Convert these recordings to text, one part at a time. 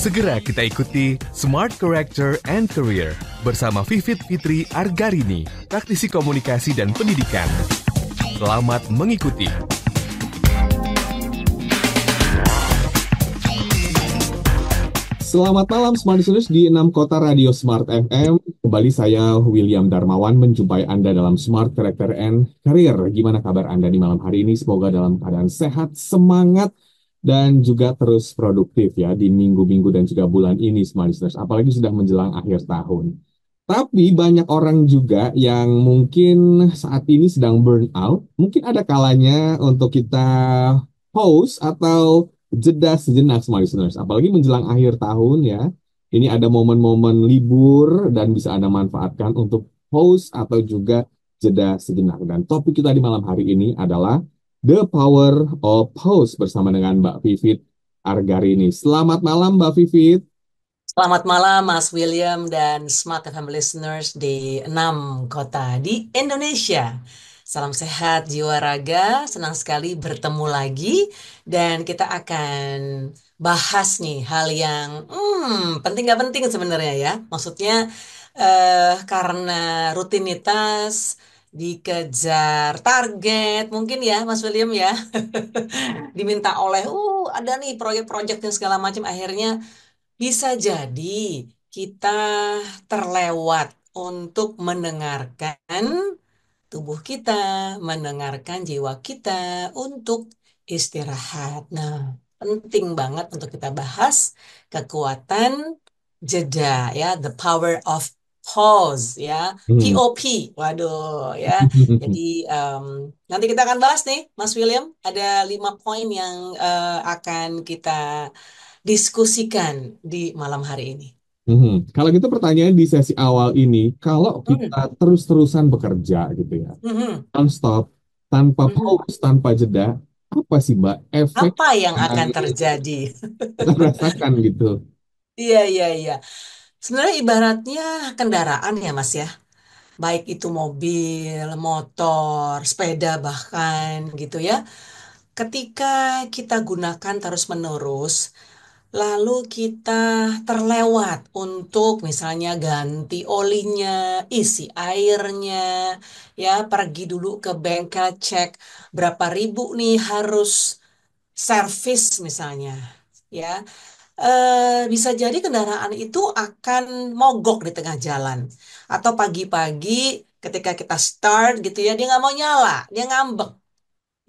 Segera kita ikuti Smart Character and Career bersama Vivit Fitri Argarini, praktisi komunikasi dan pendidikan. Selamat mengikuti. Selamat malam Smart Listeners di enam kota radio Smart FM. Kembali saya William Darmawan menjumpai Anda dalam Smart Character and Career. Gimana kabar Anda di malam hari ini? Semoga dalam keadaan sehat, semangat, dan juga terus produktif ya di minggu-minggu dan juga bulan ini Smart Listeners, apalagi sudah menjelang akhir tahun. Tapi banyak orang juga yang mungkin saat ini sedang burn out, mungkin ada kalanya untuk kita pause atau jeda sejenak Smart Listeners, apalagi menjelang akhir tahun ya. Ini ada momen-momen libur dan bisa Anda manfaatkan untuk pause atau juga jeda sejenak. Dan topik kita di malam hari ini adalah The Power of Pause bersama dengan Mbak Vivit Argarini. Selamat malam Mbak Vivit. Selamat malam Mas William dan Smart FM listeners di enam kota di Indonesia. Salam sehat jiwa raga, senang sekali bertemu lagi dan kita akan bahas nih hal yang hmm, penting gak penting sebenarnya ya. Maksudnya eh, karena rutinitas dikejar target mungkin ya Mas William ya diminta oleh uh ada nih proyek-proyek dan segala macam akhirnya bisa jadi kita terlewat untuk mendengarkan tubuh kita mendengarkan jiwa kita untuk istirahat nah penting banget untuk kita bahas kekuatan jeda ya the power of pause ya hmm. POP waduh ya jadi um, nanti kita akan bahas nih Mas William ada lima poin yang uh, akan kita diskusikan di malam hari ini. Hmm. Kalau gitu pertanyaan di sesi awal ini, kalau hmm. kita hmm. terus-terusan bekerja gitu ya, hmm. non-stop, tanpa hmm. pause, tanpa jeda, apa sih Mbak efek? Apa yang akan terjadi? Kita rasakan gitu. Iya, iya, iya. Sebenarnya ibaratnya kendaraan ya Mas ya. Baik itu mobil, motor, sepeda bahkan gitu ya. Ketika kita gunakan terus-menerus, lalu kita terlewat untuk misalnya ganti olinya, isi airnya, ya pergi dulu ke bengkel cek berapa ribu nih harus servis misalnya, ya Eh, bisa jadi kendaraan itu akan mogok di tengah jalan. Atau pagi-pagi ketika kita start gitu ya, dia nggak mau nyala, dia ngambek.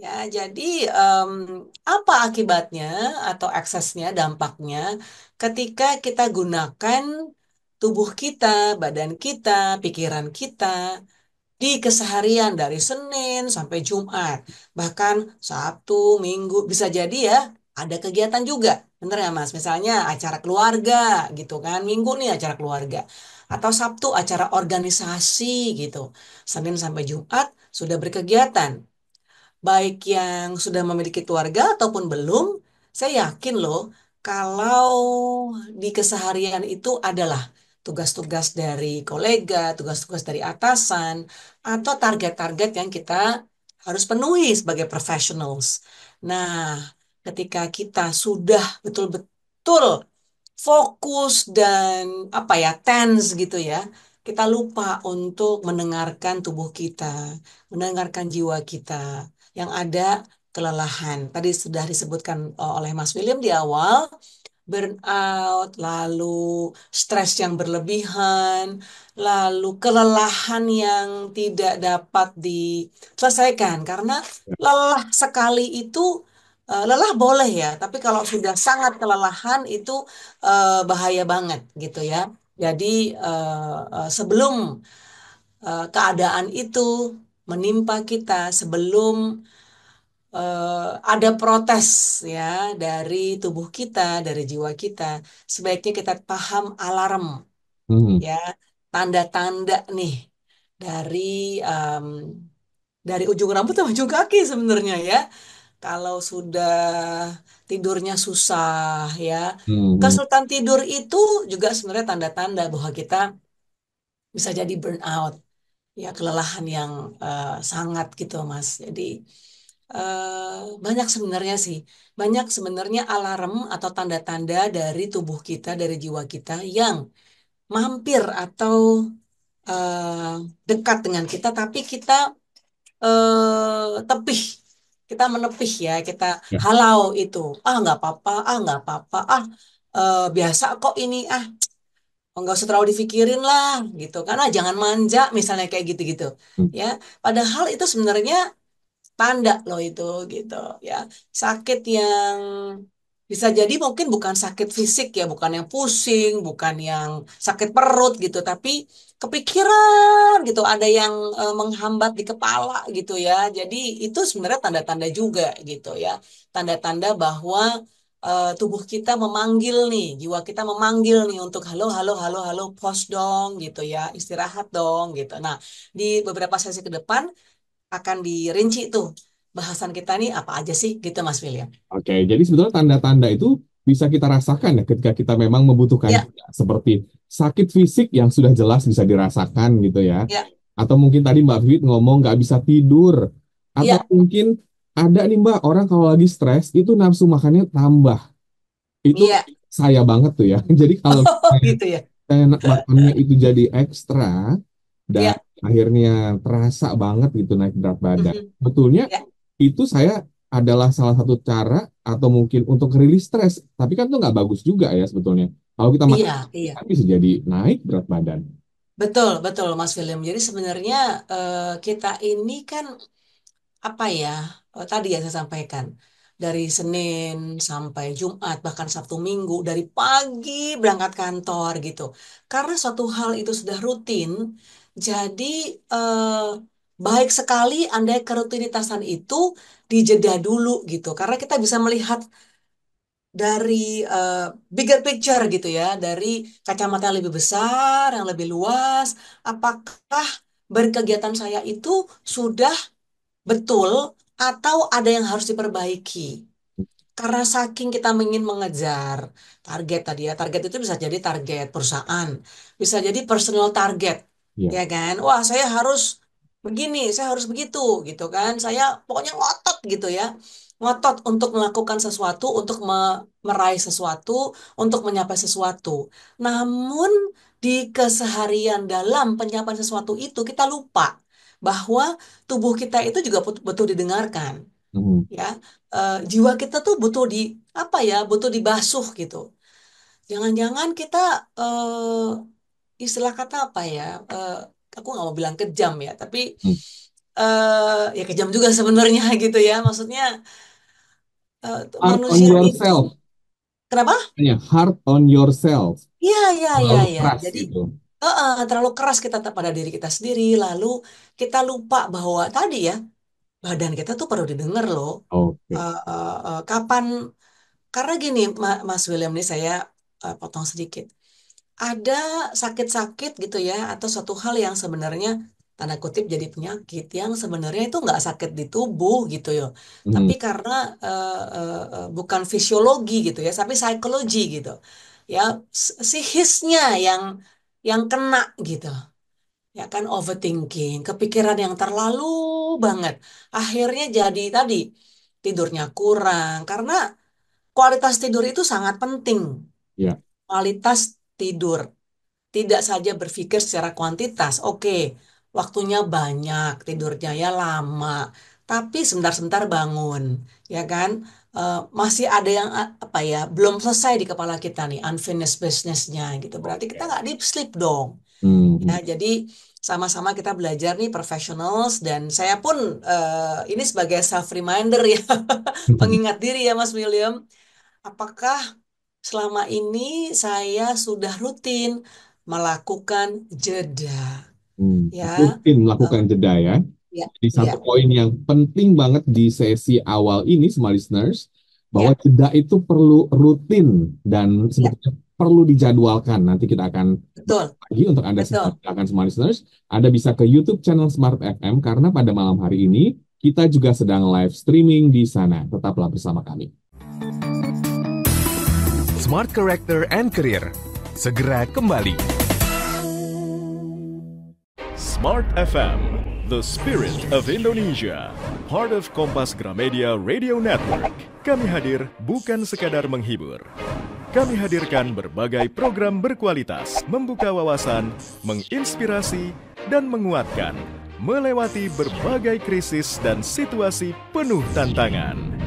Ya, jadi um, apa akibatnya atau aksesnya, dampaknya ketika kita gunakan tubuh kita, badan kita, pikiran kita di keseharian dari Senin sampai Jumat, bahkan Sabtu, Minggu bisa jadi ya ada kegiatan juga Bener ya Mas? Misalnya acara keluarga gitu kan. Minggu nih acara keluarga. Atau Sabtu acara organisasi gitu. Senin sampai Jumat sudah berkegiatan. Baik yang sudah memiliki keluarga ataupun belum, saya yakin loh kalau di keseharian itu adalah tugas-tugas dari kolega, tugas-tugas dari atasan, atau target-target yang kita harus penuhi sebagai professionals. Nah, ketika kita sudah betul-betul fokus dan apa ya tense gitu ya kita lupa untuk mendengarkan tubuh kita mendengarkan jiwa kita yang ada kelelahan tadi sudah disebutkan eh, oleh Mas William di awal burnout lalu stres yang berlebihan lalu kelelahan yang tidak dapat diselesaikan karena lelah sekali itu Eh, lelah boleh ya, tapi kalau sudah sangat kelelahan itu uh, bahaya banget gitu ya. Jadi uh, uh, sebelum uh, keadaan itu menimpa kita, sebelum Uh, ada protes ya dari tubuh kita, dari jiwa kita. Sebaiknya kita paham alarm, hmm. ya tanda-tanda nih dari um, dari ujung rambut sampai ujung kaki sebenarnya ya kalau sudah tidurnya susah ya. Hmm. Kesulitan tidur itu juga sebenarnya tanda-tanda bahwa kita bisa jadi burnout. Ya, kelelahan yang uh, sangat gitu, Mas. Jadi Uh, banyak sebenarnya sih, banyak sebenarnya alarm atau tanda-tanda dari tubuh kita, dari jiwa kita yang mampir atau uh, dekat dengan kita, tapi kita uh, tepih kita menepis ya, kita ya. halau itu. Ah nggak apa-apa, ah nggak apa-apa, ah eh, biasa kok ini, ah nggak usah terlalu dipikirin lah gitu. Karena ah, jangan manja misalnya kayak gitu-gitu. Hmm. Ya, padahal itu sebenarnya tanda loh itu gitu ya. Sakit yang bisa jadi mungkin bukan sakit fisik ya, bukan yang pusing, bukan yang sakit perut gitu, tapi kepikiran gitu, ada yang e, menghambat di kepala gitu ya. Jadi itu sebenarnya tanda-tanda juga gitu ya. Tanda-tanda bahwa e, tubuh kita memanggil nih, jiwa kita memanggil nih untuk halo halo halo halo pos dong gitu ya, istirahat dong gitu. Nah, di beberapa sesi ke depan akan dirinci tuh bahasan kita nih apa aja sih gitu Mas William. Oke, jadi sebetulnya tanda-tanda itu bisa kita rasakan ya ketika kita memang membutuhkan ya. seperti sakit fisik yang sudah jelas bisa dirasakan gitu ya. yeah. Atau mungkin tadi Mbak Vivit ngomong nggak bisa tidur. Atau yeah. mungkin ada nih Mbak orang kalau lagi stres itu nafsu makannya tambah. Itu yeah. saya banget tuh ya. Jadi kalau oh, gitu ya. saya makannya itu jadi ekstra dan yeah. akhirnya terasa banget gitu naik berat badan. Mm -hmm. Betulnya yeah. itu saya adalah salah satu cara atau mungkin untuk rilis stres. Tapi kan itu nggak bagus juga ya sebetulnya. Kalau kita iya, makan, iya, iya. kan bisa jadi naik berat badan. Betul, betul Mas William. Jadi sebenarnya uh, kita ini kan apa ya, oh, tadi yang saya sampaikan. Dari Senin sampai Jumat, bahkan Sabtu Minggu, dari pagi berangkat kantor gitu. Karena suatu hal itu sudah rutin, jadi uh, baik hmm. sekali andai kerutinitasan itu dijeda dulu gitu. Karena kita bisa melihat dari uh, bigger picture gitu ya, dari kacamata yang lebih besar, yang lebih luas, apakah berkegiatan saya itu sudah betul atau ada yang harus diperbaiki? Karena saking kita ingin mengejar target tadi ya, target itu bisa jadi target perusahaan, bisa jadi personal target, yeah. ya kan? Wah, saya harus begini, saya harus begitu gitu kan. Saya pokoknya ngotot gitu ya. Ngotot untuk melakukan sesuatu, untuk me meraih sesuatu, untuk menyapa sesuatu. Namun di keseharian dalam pencapaian sesuatu itu kita lupa bahwa tubuh kita itu juga butuh didengarkan. Hmm. Ya, e, jiwa kita tuh butuh di apa ya? Butuh dibasuh gitu. Jangan-jangan kita e, istilah kata apa ya? E, aku nggak mau bilang kejam ya tapi hmm. uh, ya kejam juga sebenarnya gitu ya maksudnya eh, uh, hard manusia on yourself itu. kenapa ya hard on yourself iya iya iya ya. jadi gitu. uh, uh, terlalu keras kita pada diri kita sendiri lalu kita lupa bahwa tadi ya badan kita tuh perlu didengar loh okay. uh, eh, uh, uh, kapan karena gini Mas William nih saya uh, potong sedikit ada sakit-sakit gitu ya atau suatu hal yang sebenarnya tanda kutip jadi penyakit yang sebenarnya itu nggak sakit di tubuh gitu ya tapi karena uh, uh, bukan fisiologi gitu ya tapi psikologi gitu ya sihisnya yang yang kena gitu ya kan overthinking kepikiran yang terlalu banget akhirnya jadi tadi tidurnya kurang karena kualitas tidur itu sangat penting ya. kualitas tidur. Tidak saja berpikir secara kuantitas, oke, waktunya banyak, tidurnya ya lama, tapi sebentar-sebentar bangun, ya kan? Uh, masih ada yang eh, apa ya, belum selesai di kepala kita nih, unfinished businessnya gitu. Berarti kita nggak deep sleep dong. Mm -hmm. Ya, jadi sama-sama kita belajar nih professionals dan saya pun uh, ini sebagai self reminder ya pengingat diri ya Mas William apakah Selama ini saya sudah rutin melakukan jeda, Hmm, ya. Rutin melakukan jeda ya. ya, Jadi ya. satu poin yang penting banget di sesi awal ini, semua listeners, bahwa ya. jeda itu perlu rutin dan ya. sebetulnya perlu dijadwalkan. Nanti kita akan lagi untuk Anda betul. silakan semua listeners, Anda bisa ke YouTube channel Smart FM karena pada malam hari ini kita juga sedang live streaming di sana. Tetaplah bersama kami. Smart Character and Career. Segera kembali. Smart FM, the spirit of Indonesia. Part of Kompas Gramedia Radio Network. Kami hadir bukan sekadar menghibur. Kami hadirkan berbagai program berkualitas, membuka wawasan, menginspirasi, dan menguatkan melewati berbagai krisis dan situasi penuh tantangan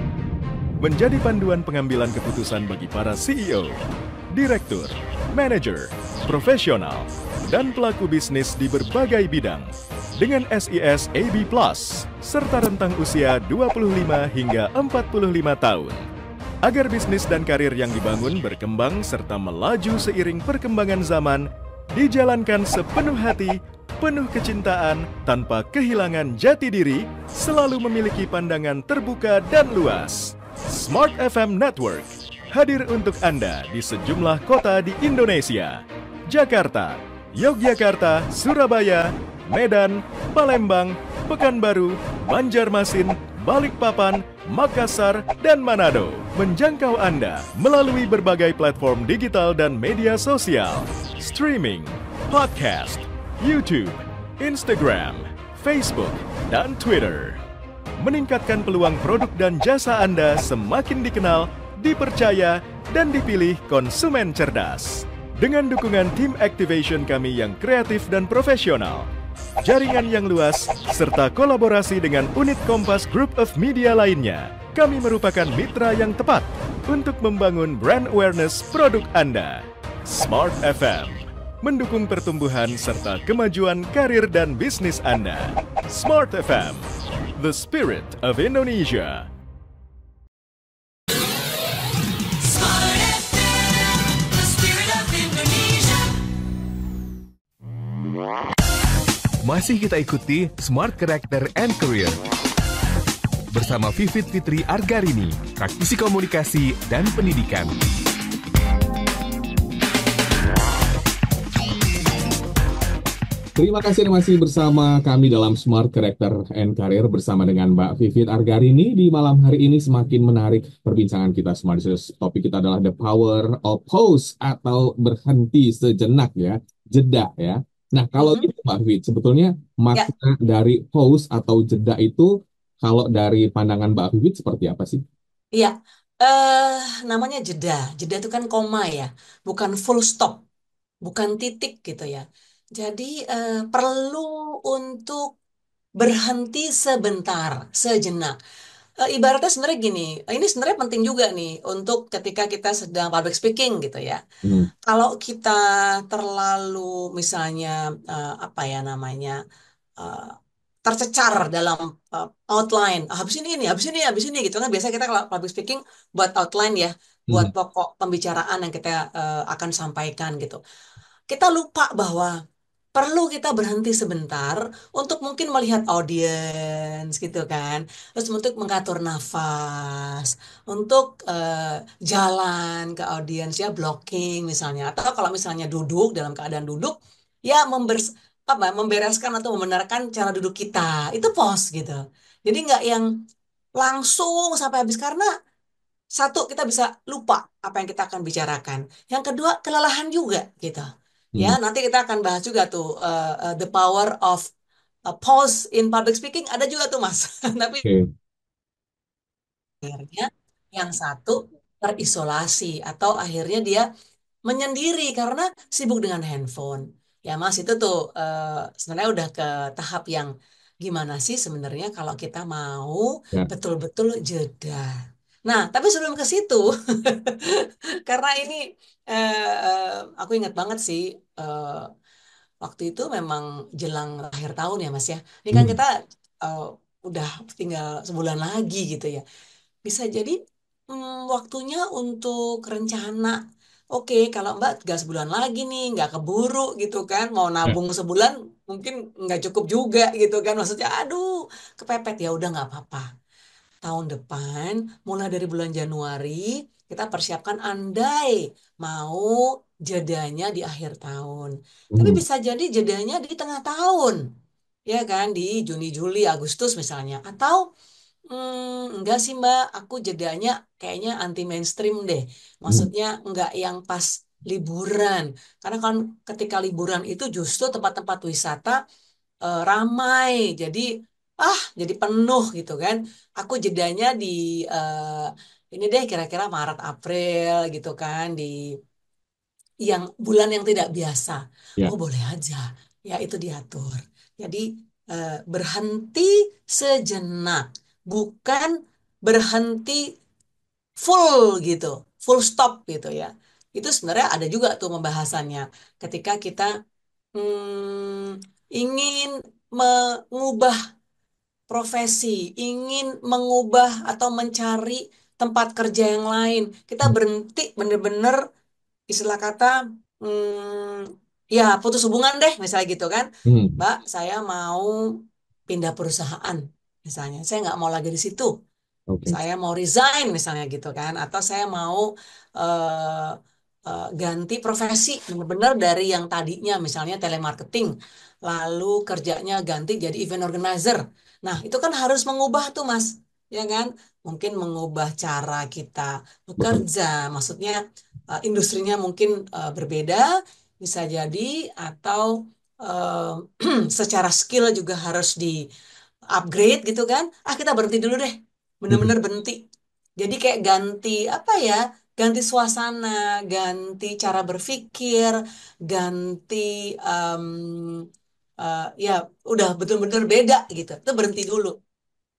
menjadi panduan pengambilan keputusan bagi para CEO, direktur, manajer, profesional, dan pelaku bisnis di berbagai bidang dengan SIS AB+, Plus serta rentang usia 25 hingga 45 tahun. Agar bisnis dan karir yang dibangun berkembang serta melaju seiring perkembangan zaman, dijalankan sepenuh hati penuh kecintaan, tanpa kehilangan jati diri, selalu memiliki pandangan terbuka dan luas. Smart FM Network hadir untuk Anda di sejumlah kota di Indonesia. Jakarta, Yogyakarta, Surabaya, Medan, Palembang, Pekanbaru, Banjarmasin, Balikpapan, Makassar, dan Manado. Menjangkau Anda melalui berbagai platform digital dan media sosial, streaming, podcast, YouTube, Instagram, Facebook, dan Twitter meningkatkan peluang produk dan jasa Anda semakin dikenal, dipercaya, dan dipilih konsumen cerdas. Dengan dukungan tim activation kami yang kreatif dan profesional, jaringan yang luas, serta kolaborasi dengan unit Kompas Group of Media lainnya, kami merupakan mitra yang tepat untuk membangun brand awareness produk Anda. Smart FM mendukung pertumbuhan serta kemajuan karir dan bisnis Anda. Smart FM, the spirit of Indonesia. Masih kita ikuti Smart Character and Career bersama Vivit Fitri Argarini, praktisi komunikasi dan pendidikan. Terima kasih masih bersama kami dalam Smart Character and Career bersama dengan Mbak Vivit Argarini. Di malam hari ini semakin menarik perbincangan kita Smart Series. Topik kita adalah The Power of Pause atau berhenti sejenak ya, jeda ya. Nah kalau mm-hmm. gitu Mbak Vivit, sebetulnya makna ya. dari pause atau jeda itu kalau dari pandangan Mbak Vivit seperti apa sih? Iya, uh, namanya jeda. Jeda itu kan koma ya, bukan full stop, bukan titik gitu ya. Jadi uh, perlu untuk berhenti sebentar, sejenak. Uh, ibaratnya sebenarnya gini, ini sebenarnya penting juga nih untuk ketika kita sedang public speaking gitu ya. Hmm. Kalau kita terlalu misalnya uh, apa ya namanya uh, tercecar dalam uh, outline. Ah, habis ini ini, habis ini, habis ini gitu kan biasa kita kalau public speaking buat outline ya, hmm. buat pokok pembicaraan yang kita uh, akan sampaikan gitu. Kita lupa bahwa perlu kita berhenti sebentar untuk mungkin melihat audiens gitu kan terus untuk mengatur nafas untuk uh, jalan ke audiens ya blocking misalnya atau kalau misalnya duduk dalam keadaan duduk ya members apa membereskan atau membenarkan cara duduk kita itu pos gitu jadi nggak yang langsung sampai habis karena satu kita bisa lupa apa yang kita akan bicarakan yang kedua kelelahan juga gitu Ya, hmm. nanti kita akan bahas juga tuh uh, uh, the power of uh, pause in public speaking ada juga tuh Mas. Tapi akhirnya yang satu terisolasi atau akhirnya dia menyendiri karena sibuk dengan handphone. Ya Mas itu tuh uh, sebenarnya udah ke tahap yang gimana sih sebenarnya kalau kita mau betul ya. betul-betul jeda. Nah, tapi sebelum ke situ, karena ini eh, aku ingat banget sih uh, waktu itu memang jelang akhir tahun ya Mas ya. Ini kan hmm. kita uh, udah tinggal sebulan lagi gitu ya. Bisa jadi um, waktunya untuk rencana Oke, okay, kalau Mbak gak sebulan lagi nih, nggak keburu gitu kan, mau hmm. nabung sebulan mungkin nggak cukup juga gitu kan, maksudnya aduh kepepet ya udah nggak apa-apa tahun depan, mulai dari bulan Januari, kita persiapkan andai mau jedanya di akhir tahun. Hmm. Tapi bisa jadi jedanya di tengah tahun. Ya kan di Juni, Juli, Agustus misalnya atau Hmm, enggak sih Mbak, aku jedanya kayaknya anti mainstream deh. Hmm. Maksudnya enggak yang pas liburan. Karena kan ketika liburan itu justru tempat-tempat wisata eh, ramai. Jadi ah jadi penuh gitu kan. Aku jedanya di eh, ini deh kira-kira Maret April gitu kan di yang bulan yang tidak biasa. Yeah. Oh boleh aja, ya itu diatur. Jadi eh, berhenti sejenak, bukan berhenti full gitu, full stop gitu ya. Itu sebenarnya ada juga tuh pembahasannya. Ketika kita hmm, ingin mengubah profesi, ingin mengubah atau mencari tempat kerja yang lain, kita hmm. berhenti bener-bener istilah kata hmm, ya putus hubungan deh misalnya gitu kan hmm. mbak saya mau pindah perusahaan misalnya saya nggak mau lagi di situ okay. saya mau resign misalnya gitu kan atau saya mau uh, uh, ganti profesi benar-benar dari yang tadinya misalnya telemarketing lalu kerjanya ganti jadi event organizer nah itu kan harus mengubah tuh mas ya kan mungkin mengubah cara kita bekerja maksudnya uh, industrinya mungkin uh, berbeda bisa jadi atau uh, secara skill juga harus di upgrade gitu kan ah kita berhenti dulu deh benar-benar hmm. berhenti jadi kayak ganti apa ya ganti suasana ganti cara berpikir ganti um, uh, ya udah betul-betul beda gitu itu berhenti dulu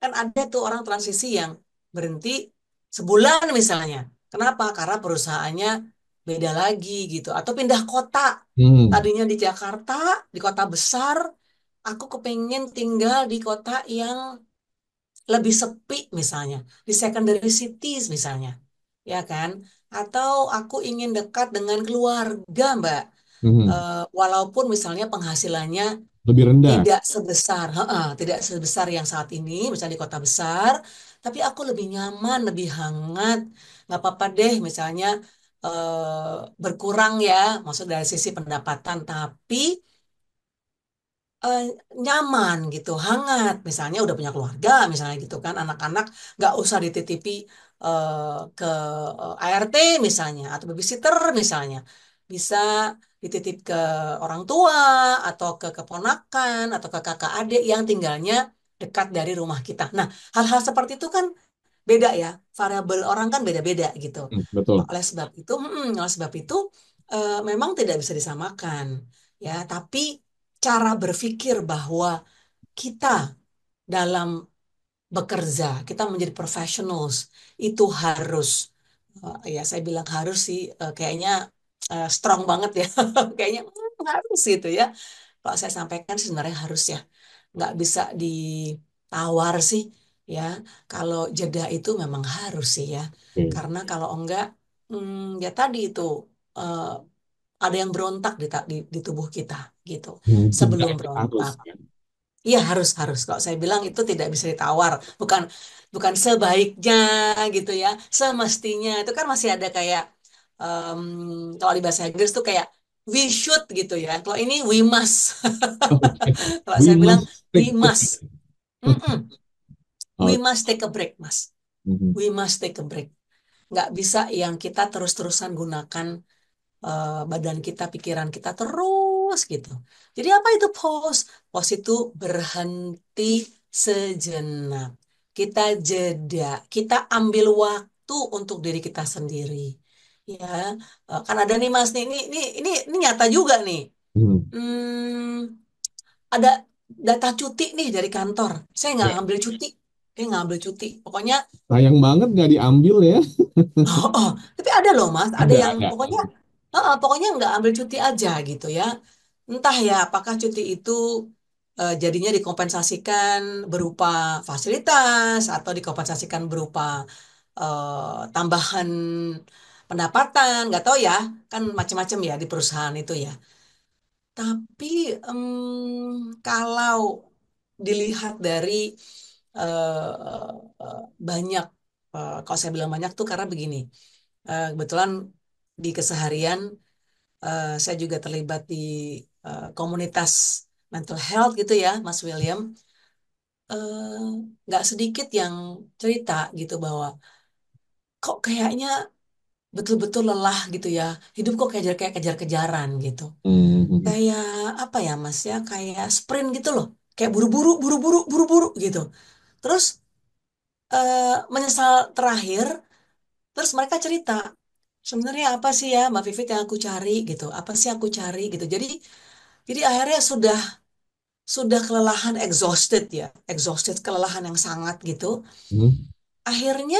kan ada tuh orang transisi yang berhenti sebulan misalnya Kenapa? Karena perusahaannya beda lagi gitu atau pindah kota. Hmm. Tadinya di Jakarta, di kota besar, aku kepengen tinggal di kota yang lebih sepi misalnya, di secondary cities misalnya. Ya kan? Atau aku ingin dekat dengan keluarga, Mbak. Hmm. E, walaupun misalnya penghasilannya lebih rendah. Tidak sebesar, he -he, tidak sebesar yang saat ini, misalnya di kota besar, tapi aku lebih nyaman, lebih hangat, nggak apa-apa deh misalnya eh, berkurang ya maksud dari sisi pendapatan tapi eh, nyaman gitu hangat misalnya udah punya keluarga misalnya gitu kan anak-anak nggak usah dititipi eh, ke eh, ART misalnya atau babysitter misalnya bisa dititip ke orang tua atau ke keponakan atau ke kakak adik yang tinggalnya dekat dari rumah kita. Nah, hal-hal seperti itu kan beda ya variabel orang kan beda-beda gitu hmm, Betul. Nah, oleh sebab itu hmm, oleh sebab itu uh, memang tidak bisa disamakan ya tapi cara berpikir bahwa kita dalam bekerja kita menjadi professionals itu harus uh, ya saya bilang harus sih uh, kayaknya uh, strong banget ya kayaknya hmm, harus gitu ya kalau saya sampaikan sebenarnya harus ya nggak bisa ditawar sih ya kalau jeda itu memang harus sih ya hmm. karena kalau enggak hmm, ya tadi itu uh, ada yang berontak di, di, di tubuh kita gitu hmm, sebelum berontak ya. Iya harus harus kok saya bilang itu tidak bisa ditawar bukan bukan sebaiknya gitu ya semestinya itu kan masih ada kayak um, kalau di bahasa Inggris tuh kayak we should gitu ya kalau ini we must kalau saya bilang we must Mm-mm. We must take a break, Mas. Mm-hmm. We must take a break. Nggak bisa yang kita terus-terusan gunakan uh, badan kita, pikiran kita terus gitu. Jadi apa itu pause? Pause itu berhenti sejenak. Kita jeda, kita ambil waktu untuk diri kita sendiri. Ya, eh, kan ada nih Mas nih, ini ini ini, ini nyata juga nih. Hmm. hmm, ada data cuti nih dari kantor. Saya nggak ya. ambil cuti dia eh, ngambil cuti. Pokoknya sayang banget nggak diambil ya. oh, oh. Tapi ada loh Mas, ada, ada yang ada. pokoknya oh, pokoknya nggak ambil cuti aja gitu ya. Entah ya apakah cuti itu uh, jadinya dikompensasikan berupa fasilitas atau dikompensasikan berupa uh, tambahan pendapatan, Gak tau ya, kan macam-macam ya di perusahaan itu ya. Tapi um, kalau dilihat dari Eh, eh, banyak eh, kalau saya bilang banyak tuh karena begini kebetulan di keseharian saya juga terlibat di komunitas mental health gitu ya Mas William nggak sedikit yang cerita gitu bahwa kok kayaknya betul-betul lelah gitu ya hidup kok kejar kayak kejar-kejaran gitu mm-hmm. kayak apa ya Mas ya kayak sprint gitu loh kayak buru-buru buru-buru buru-buru gitu terus eh, menyesal terakhir terus mereka cerita sebenarnya apa sih ya Mbak Vivit yang aku cari gitu apa sih aku cari gitu jadi jadi akhirnya sudah sudah kelelahan exhausted ya exhausted kelelahan yang sangat gitu Hmm. akhirnya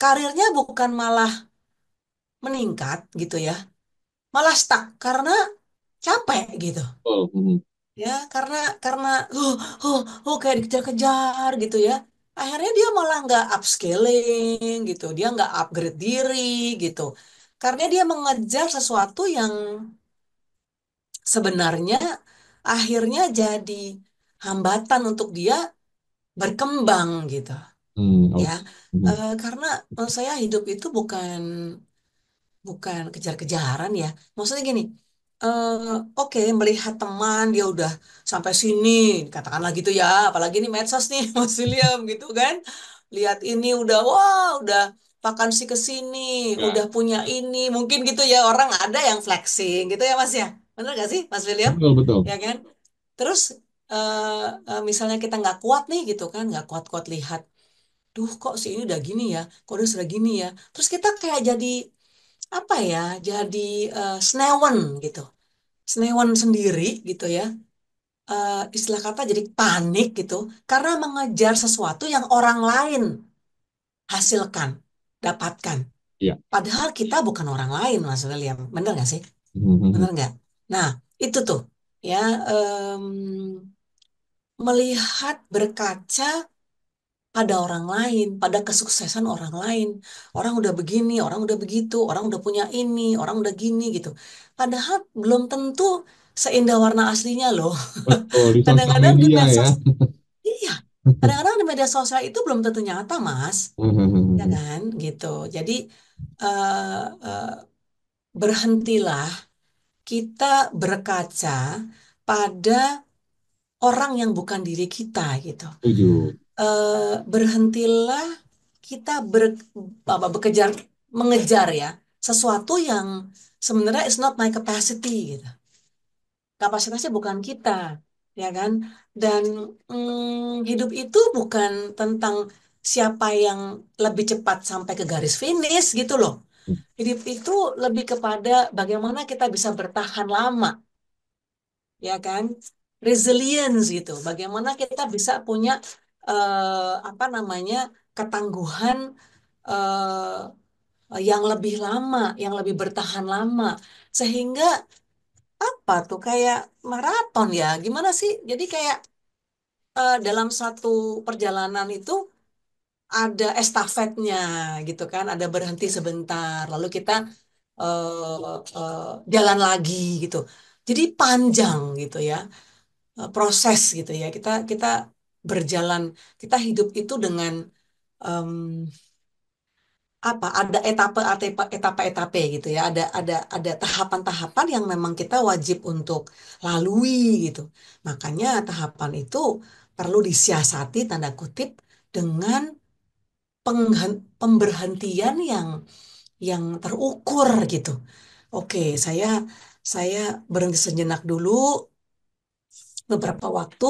karirnya bukan malah meningkat gitu ya malah stuck karena capek gitu oh, Hmm ya karena karena oh oh oh kayak dikejar-kejar gitu ya akhirnya dia malah nggak upscaling gitu dia nggak upgrade diri gitu karena dia mengejar sesuatu yang sebenarnya akhirnya jadi hambatan untuk dia berkembang gitu Hmm, ya oke. Hmm. Eh, karena menurut saya hidup itu bukan bukan kejar-kejaran ya maksudnya gini Eh, oke melihat teman dia udah sampai sini katakanlah gitu ya apalagi ini medsos nih Mas William gitu kan lihat ini udah wow udah si ke sini ya. udah punya ini mungkin gitu ya orang ada yang flexing gitu ya Mas ya benar gak sih Mas William Betul, betul. ya kan terus uh, uh, misalnya kita nggak kuat nih gitu kan nggak kuat-kuat lihat duh kok si ini udah gini ya kok udah sudah gini ya terus kita kayak jadi apa ya jadi uh, eh, snewen gitu snewen sendiri gitu ya uh, istilah kata jadi panik gitu karena mengejar sesuatu yang orang lain hasilkan dapatkan ya. padahal kita bukan orang lain mas William bener nggak sih benar mhm. bener nggak nah itu tuh ya um, melihat berkaca pada orang lain, pada kesuksesan orang lain. Orang udah begini, orang udah begitu, orang udah punya ini, orang udah gini gitu. Padahal belum tentu seindah warna aslinya loh. Kadang-kadang di media ya. iya, kadang-kadang di media sosial itu belum tentu nyata, Mas. ya hmm. kan, gitu. Jadi uh, uh, berhentilah kita berkaca pada orang yang bukan diri kita gitu. Tujuh. Eh, berhentilah kita ber, apa, bekejar mengejar ya sesuatu yang sebenarnya is not my capacity gitu. Kapasitasnya bukan kita, ya kan? Dan hmm, hidup itu bukan tentang siapa yang lebih cepat sampai ke garis finish gitu loh. Hidup itu lebih kepada bagaimana kita bisa bertahan lama, ya kan? Resilience gitu. Bagaimana kita bisa punya uh, apa namanya ketangguhan uh, yang lebih lama, yang lebih bertahan lama, sehingga apa tuh kayak maraton ya? Gimana sih? Jadi kayak uh, dalam satu perjalanan itu ada estafetnya gitu kan, ada berhenti sebentar, lalu kita uh, uh, jalan lagi gitu. Jadi panjang gitu ya proses gitu ya. Kita kita berjalan kita hidup itu dengan um, apa ada etape etape etape gitu ya ada ada ada tahapan-tahapan yang memang kita wajib untuk lalui gitu makanya tahapan itu perlu disiasati tanda kutip dengan pemberhentian yang yang terukur gitu oke saya saya berhenti sejenak dulu beberapa waktu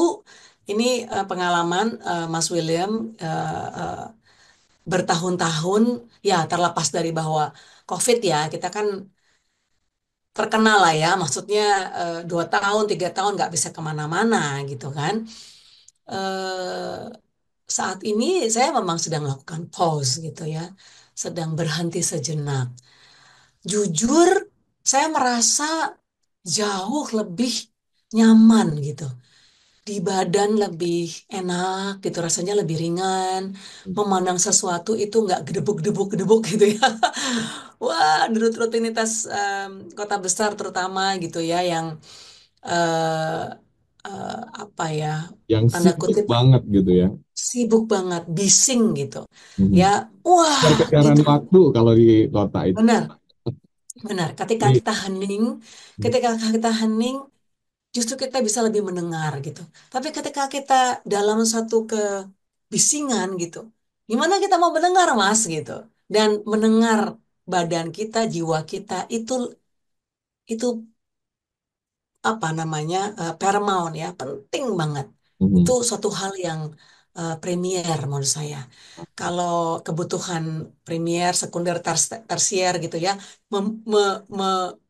ini uh, pengalaman uh, Mas William uh, uh, bertahun-tahun ya terlepas dari bahwa COVID ya kita kan terkenal lah ya maksudnya uh, dua tahun tiga tahun nggak bisa kemana-mana gitu kan uh, saat ini saya memang sedang melakukan pause gitu ya sedang berhenti sejenak jujur saya merasa jauh lebih nyaman gitu di badan lebih enak gitu rasanya lebih ringan hmm. memandang sesuatu itu nggak gedebuk-gedebuk gedebuk gitu ya wah menurut rutinitas um, kota besar terutama gitu ya yang uh, uh, apa ya yang tanda sibuk kutip banget gitu ya sibuk banget bising gitu hmm. ya wah perkejaran gitu. waktu kalau di kota itu benar benar ketika iya. kita hening ketika kita hening justru kita bisa lebih mendengar gitu. Tapi ketika kita dalam suatu kebisingan gitu, gimana kita mau mendengar mas gitu? Dan mendengar badan kita, jiwa kita itu itu apa namanya uh, paramount ya, penting banget. Mm-hmm. Itu suatu hal yang uh, premier menurut saya. Kalau kebutuhan premier, sekunder, ters tersier gitu ya, mem- me, me,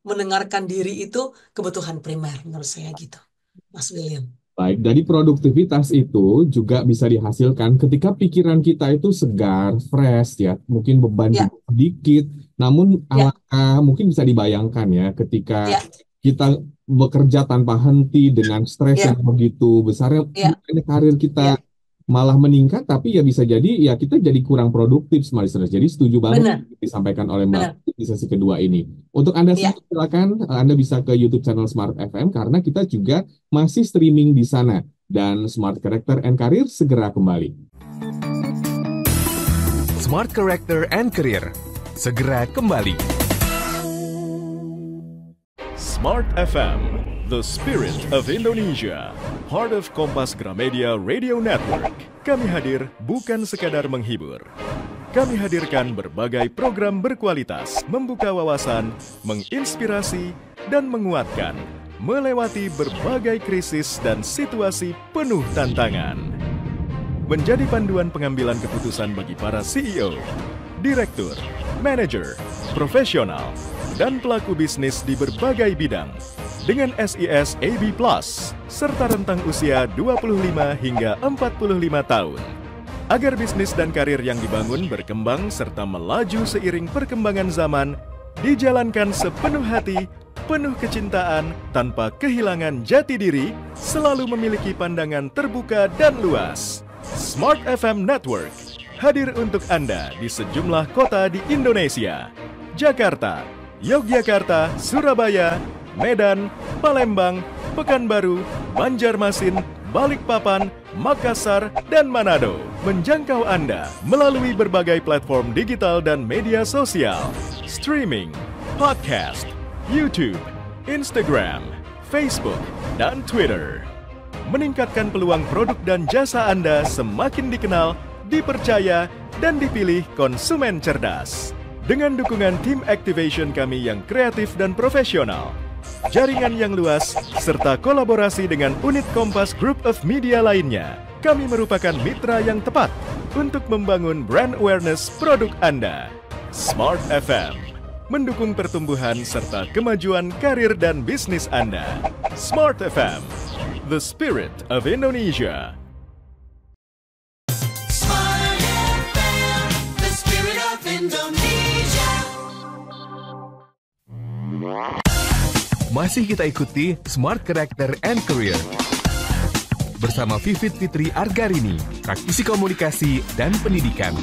mendengarkan diri itu kebutuhan primer menurut saya gitu, Mas William. Baik, jadi produktivitas itu juga bisa dihasilkan ketika pikiran kita itu segar, fresh ya, mungkin beban ya. sedikit. Namun ya. alangkah mungkin bisa dibayangkan ya ketika ya. kita bekerja tanpa henti dengan stres ya. yang begitu besar, ya. ya. karir kita ya. malah meningkat, tapi ya bisa jadi ya kita jadi kurang produktif, semalih stres. Jadi setuju banget Bener. disampaikan oleh Mbak di sesi kedua ini. Untuk Anda ya. silakan eh, Anda bisa ke YouTube channel Smart FM karena kita juga masih streaming di sana dan Smart Character and Career segera kembali. Smart Character and Career segera kembali. Smart FM, the spirit of Indonesia, part of Kompas Gramedia Radio Network. Kami hadir bukan sekadar menghibur, kami hadirkan berbagai program berkualitas, membuka wawasan, menginspirasi, dan menguatkan melewati berbagai krisis dan situasi penuh tantangan. Menjadi panduan pengambilan keputusan bagi para CEO, direktur, manager, profesional, dan pelaku bisnis di berbagai bidang dengan SIS AB Plus serta rentang usia 25 hingga 45 tahun agar bisnis dan karir yang dibangun berkembang serta melaju seiring perkembangan zaman, dijalankan sepenuh hati, penuh kecintaan, tanpa kehilangan jati diri, selalu memiliki pandangan terbuka dan luas. Smart FM Network hadir untuk Anda di sejumlah kota di Indonesia. Jakarta, Yogyakarta, Surabaya, Medan, Palembang, Pekanbaru, Banjarmasin, Balikpapan, Makassar, dan Manado menjangkau Anda melalui berbagai platform digital dan media sosial, streaming, podcast, YouTube, Instagram, Facebook, dan Twitter. Meningkatkan peluang produk dan jasa Anda semakin dikenal, dipercaya, dan dipilih konsumen cerdas. Dengan dukungan tim activation kami yang kreatif dan profesional, jaringan yang luas, serta kolaborasi dengan unit Kompas Group of Media lainnya. Kami merupakan mitra yang tepat untuk membangun brand awareness produk Anda. Smart FM mendukung pertumbuhan serta kemajuan karir dan bisnis Anda. Smart FM, the spirit of Indonesia. Smart FM, the spirit of Indonesia. Masih kita ikuti Smart Character and Career bersama Vivit Fitri Argarini, praktisi komunikasi dan pendidikan.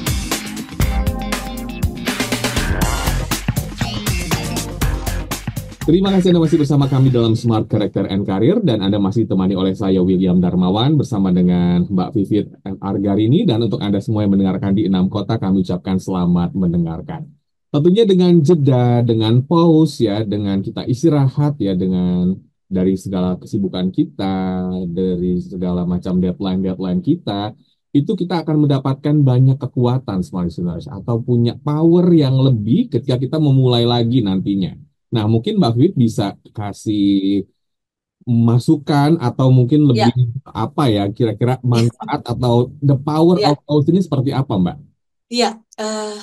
Terima kasih Anda masih bersama kami dalam Smart Character and Career dan Anda masih ditemani oleh saya William Darmawan bersama dengan Mbak Vivit Argarini dan untuk Anda semua yang mendengarkan di enam kota kami ucapkan selamat mendengarkan. Tentunya dengan jeda, dengan pause ya, dengan kita istirahat ya, dengan dari segala kesibukan kita, dari segala macam deadline-deadline kita, itu kita akan mendapatkan banyak kekuatan smart listeners atau punya power yang lebih ketika kita memulai lagi nantinya. Nah, mungkin Mbak Fit bisa kasih masukan atau mungkin ya. lebih ya. apa ya kira-kira manfaat atau the power ya. of pause ini seperti apa, Mbak? Iya, uh,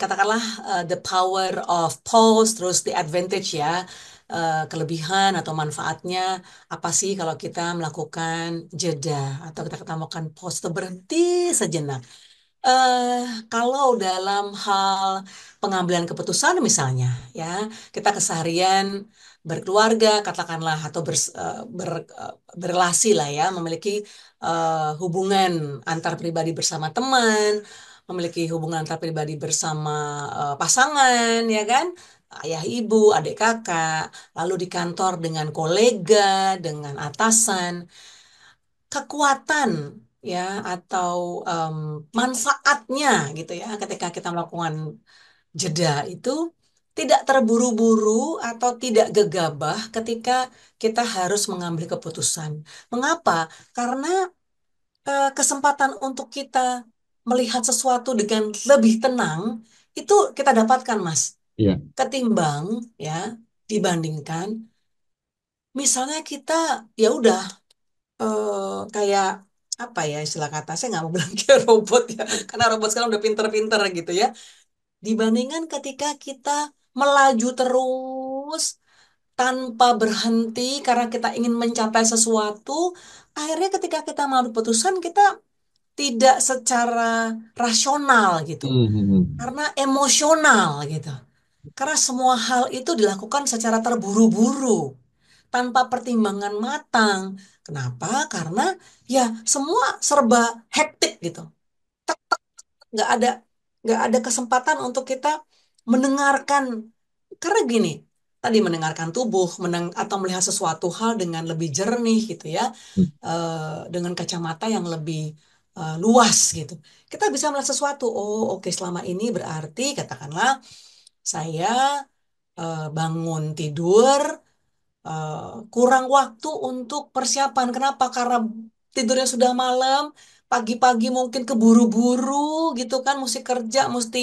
katakanlah uh, the power of pause terus the advantage ya uh, kelebihan atau manfaatnya apa sih kalau kita melakukan jeda atau kita ketemukan pause atau berhenti sejenak uh, kalau dalam hal pengambilan keputusan misalnya ya kita keseharian berkeluarga katakanlah atau ber, uh, ber, uh, berrelasi lah ya memiliki uh, hubungan antar pribadi bersama teman memiliki hubungan antar pribadi bersama uh, pasangan ya kan ayah ibu, adik kakak, lalu di kantor dengan kolega, dengan atasan. Kekuatan ya atau um, manfaatnya gitu ya ketika kita melakukan jeda itu tidak terburu-buru atau tidak gegabah ketika kita harus mengambil keputusan. Mengapa? Karena e, kesempatan untuk kita melihat sesuatu dengan lebih tenang itu kita dapatkan mas yeah. ketimbang ya dibandingkan misalnya kita ya udah eh, kayak apa ya istilah kata saya nggak mau bilang kayak robot ya karena robot sekarang udah pinter-pinter gitu ya dibandingkan ketika kita melaju terus tanpa berhenti karena kita ingin mencapai sesuatu akhirnya ketika kita mengambil keputusan kita tidak secara rasional gitu, mm-hmm. karena emosional gitu. Karena semua hal itu dilakukan secara terburu-buru, tanpa pertimbangan matang. Kenapa? Karena ya semua serba hektik gitu. Nggak ada nggak ada kesempatan untuk kita mendengarkan. Karena gini, tadi mendengarkan tubuh meneng atau melihat sesuatu hal dengan lebih jernih gitu ya, hmm. e, dengan kacamata yang lebih uh, luas gitu. Kita bisa melihat sesuatu. Oh, oke okay, selama ini berarti katakanlah saya uh, bangun tidur uh, kurang waktu untuk persiapan. Kenapa? Karena tidurnya sudah malam, pagi-pagi mungkin keburu-buru gitu kan, mesti kerja, mesti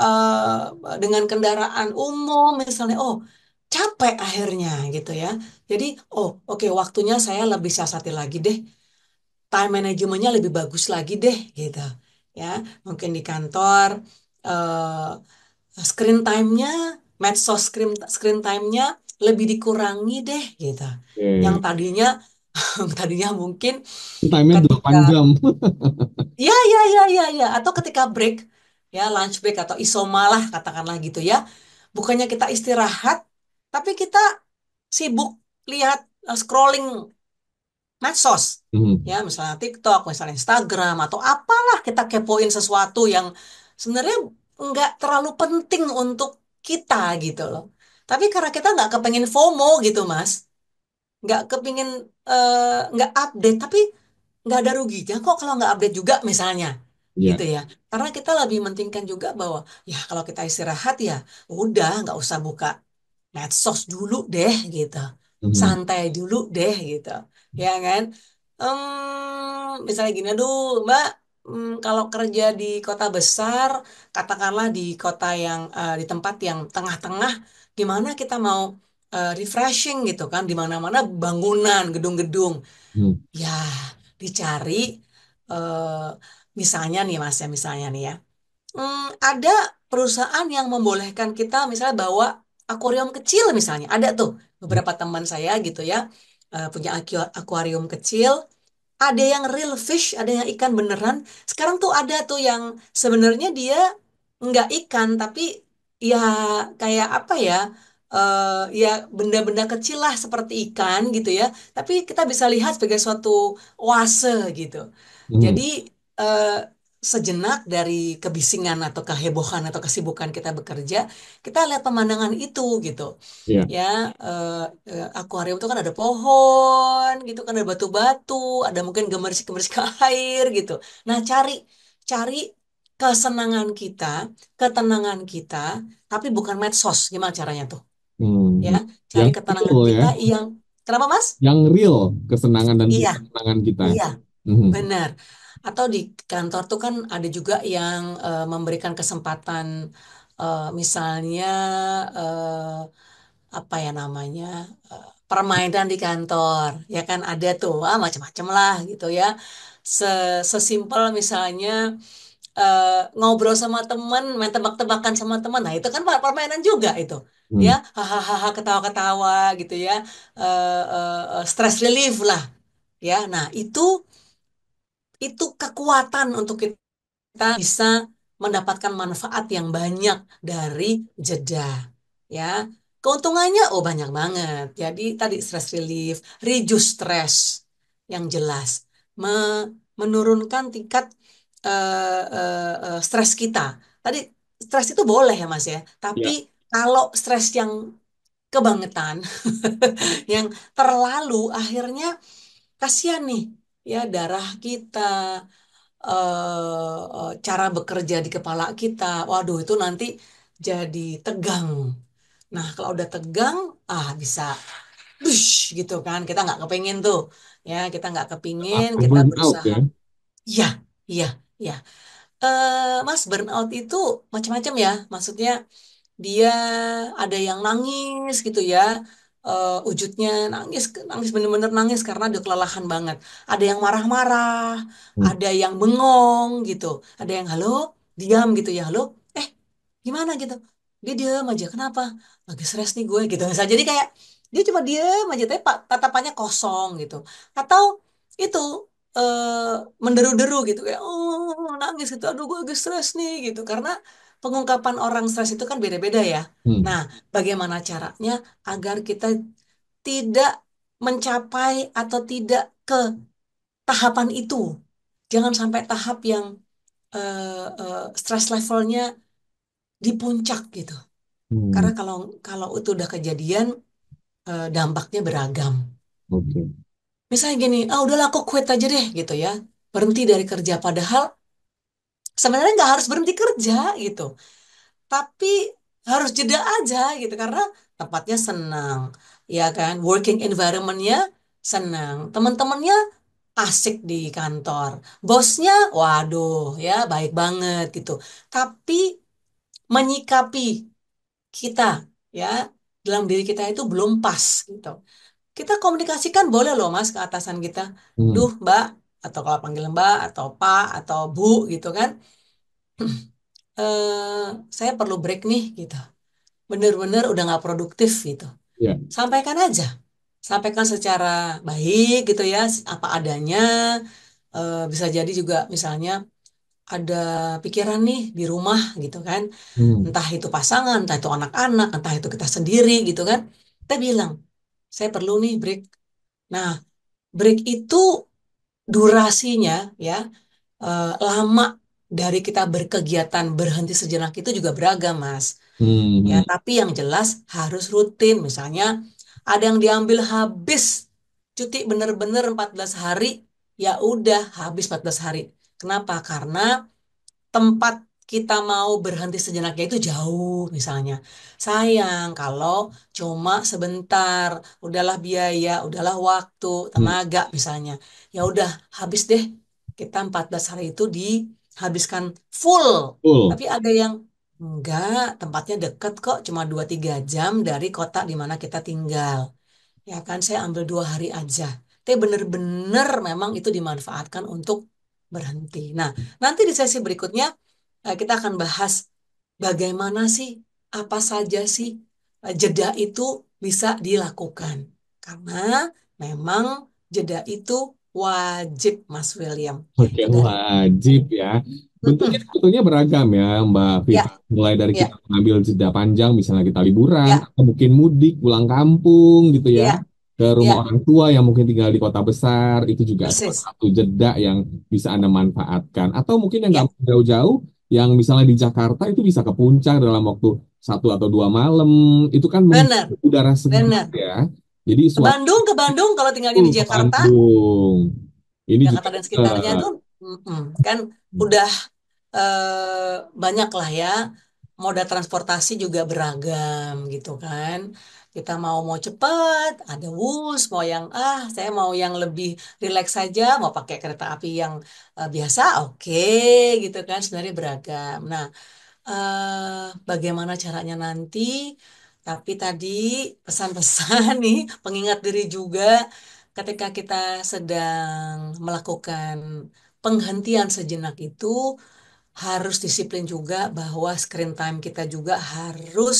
uh, dengan kendaraan umum misalnya. Oh, capek akhirnya gitu ya. Jadi, oh, oke okay, waktunya saya lebih siasati lagi deh time manajemennya lebih bagus lagi deh gitu ya mungkin di kantor uh, screen time-nya medsos screen screen time-nya lebih dikurangi deh gitu hmm. yang tadinya tadinya mungkin time ketika, 8 jam ya ya ya ya ya atau ketika break ya lunch break atau isomalah katakanlah gitu ya bukannya kita istirahat tapi kita sibuk lihat eh, scrolling medsos hmm. ya misalnya TikTok misalnya Instagram atau apalah kita kepoin sesuatu yang sebenarnya nggak terlalu penting untuk kita gitu loh tapi karena kita nggak kepengen FOMO gitu mas nggak kepingin uh, nggak update tapi nggak ada ruginya kok kalau nggak update juga misalnya yeah. gitu ya karena kita lebih mentingkan juga bahwa ya kalau kita istirahat ya udah nggak usah buka medsos dulu deh gitu mm-hmm. santai dulu deh gitu ya kan um, misalnya gini aduh mbak um, kalau kerja di kota besar katakanlah di kota yang uh, di tempat yang tengah-tengah gimana kita mau uh, refreshing gitu kan di mana-mana bangunan gedung-gedung hmm. ya dicari uh, misalnya nih mas ya misalnya nih ya um, ada perusahaan yang membolehkan kita misalnya bawa akuarium kecil misalnya ada tuh hmm. beberapa teman saya gitu ya uh, punya akuarium kecil, ada yang real fish, ada yang ikan beneran. Sekarang tuh ada tuh yang sebenarnya dia nggak ikan tapi ya kayak apa ya? Uh, ya benda-benda kecil lah seperti ikan gitu ya. Tapi kita bisa lihat sebagai suatu oase gitu. Hmm. Jadi uh, sejenak dari kebisingan atau kehebohan atau kesibukan kita bekerja, kita lihat pemandangan itu gitu. Yeah. Ya, uh, akuarium itu kan ada pohon, gitu kan ada batu-batu, ada mungkin gemerisik ke air gitu. Nah, cari cari kesenangan kita, ketenangan kita, tapi bukan medsos. Gimana caranya tuh? Hmm. Ya, cari yang ketenangan real, kita ya. yang kenapa Mas? Yang real kesenangan dan iya. kesenangan kita. Iya. Mm-hmm. Benar atau di kantor tuh kan ada juga yang uh, memberikan kesempatan uh, misalnya uh, apa ya namanya permainan di kantor ya kan ada tuh ah macam-macam lah gitu ya sesimpel misalnya uh, ngobrol sama teman main tebak-tebakan sama teman nah itu kan permainan juga itu hmm. ya hahaha ketawa-ketawa gitu ya uh, uh, stress relief lah ya nah itu itu kekuatan untuk kita bisa mendapatkan manfaat yang banyak dari jeda ya keuntungannya oh banyak banget jadi tadi stress relief reduce stress yang jelas me menurunkan tingkat uh, eh, uh, eh, uh, eh, stres kita tadi stres itu boleh ya mas ya tapi ya. kalau stres yang kebangetan yang terlalu akhirnya kasihan nih ya darah kita, eh, eh, cara bekerja di kepala kita. Waduh, itu nanti jadi tegang. Nah, kalau udah tegang, ah bisa bush gitu kan. Kita nggak kepingin tuh. Ya, kita nggak kepingin, kita burnout berusaha. ya? Ya, ya iya. Eh, Mas, burnout itu macam-macam ya. Maksudnya dia ada yang nangis gitu ya uh, wujudnya nangis nangis bener-bener nangis karena udah kelelahan banget ada yang marah-marah hmm. ada yang bengong gitu ada yang halo diam gitu ya halo eh gimana gitu dia diam aja kenapa lagi stres nih gue gitu misalnya jadi kayak dia cuma diam aja tapi tatapannya kosong gitu atau itu uh, menderu-deru gitu kayak oh nangis gitu aduh gue lagi stres nih gitu karena pengungkapan orang stres itu kan beda-beda ya. Hmm. Nah, bagaimana caranya agar kita tidak mencapai atau tidak ke tahapan itu? Jangan sampai tahap yang uh, uh, stress levelnya di puncak gitu. Hmm. Karena kalau kalau itu udah kejadian uh, dampaknya beragam. Okay. Misalnya gini, ah udahlah aku quit aja deh gitu ya. Berhenti dari kerja padahal sebenarnya nggak harus berhenti kerja gitu tapi harus jeda aja gitu karena tempatnya senang ya kan working environmentnya senang teman-temannya asik di kantor bosnya waduh ya baik banget gitu tapi menyikapi kita ya dalam diri kita itu belum pas gitu kita komunikasikan boleh loh mas ke atasan kita hmm. duh mbak atau kalau panggil mbak atau pak atau bu gitu kan eh, saya perlu break nih gitu bener-bener udah nggak produktif gitu yeah. sampaikan aja sampaikan secara baik gitu ya apa adanya e, bisa jadi juga misalnya ada pikiran nih di rumah gitu kan hmm. entah itu pasangan entah itu anak-anak entah itu kita sendiri gitu kan kita bilang saya perlu nih break nah break itu durasinya ya uh, lama dari kita berkegiatan berhenti sejenak itu juga beragam mas hmm. ya tapi yang jelas harus rutin misalnya ada yang diambil habis cuti bener-bener 14 hari ya udah habis 14 hari kenapa karena tempat kita mau berhenti sejenak itu jauh misalnya. Sayang kalau cuma sebentar, udahlah biaya, udahlah waktu, hmm. tenaga misalnya. Ya udah habis deh kita 14 hari itu dihabiskan full. full. Tapi ada yang enggak, tempatnya deket kok, cuma 2-3 jam dari kota di mana kita tinggal. Ya kan saya ambil dua hari aja. Tapi bener bener memang itu dimanfaatkan untuk berhenti. Nah, nanti di sesi berikutnya Nah, kita akan bahas bagaimana sih, apa saja sih eh, jeda itu bisa dilakukan. Karena memang jeda itu wajib, Mas William. Oke, wajib ya. Bentuknya sebetulnya beragam ya Mbak ya. Viva. Ya. Mulai dari ya. kita mengambil jeda panjang, misalnya kita liburan, ya. atau mungkin mudik, pulang kampung gitu ya. ya. Ke rumah ya. orang tua yang mungkin tinggal di kota besar, itu juga Persis. satu jeda yang bisa Anda manfaatkan. Atau mungkin yang nggak ya. jauh-jauh, yang misalnya di Jakarta itu bisa ke puncak dalam waktu satu atau dua malam itu kan Bener. udara segar ya jadi ke Bandung ke Bandung kalau tinggalnya di hmm, Jakarta Bandung ini Jakarta juga, dan sekitarnya itu uh, uh, kan udah uh, banyak lah ya moda transportasi juga beragam gitu kan kita mau mau cepat ada wus mau yang ah saya mau yang lebih rileks saja mau pakai kereta api yang uh, biasa oke okay, gitu kan sebenarnya beragam nah uh, bagaimana caranya nanti tapi tadi pesan-pesan nih pengingat diri juga ketika kita sedang melakukan penghentian sejenak itu harus disiplin juga bahwa screen time kita juga harus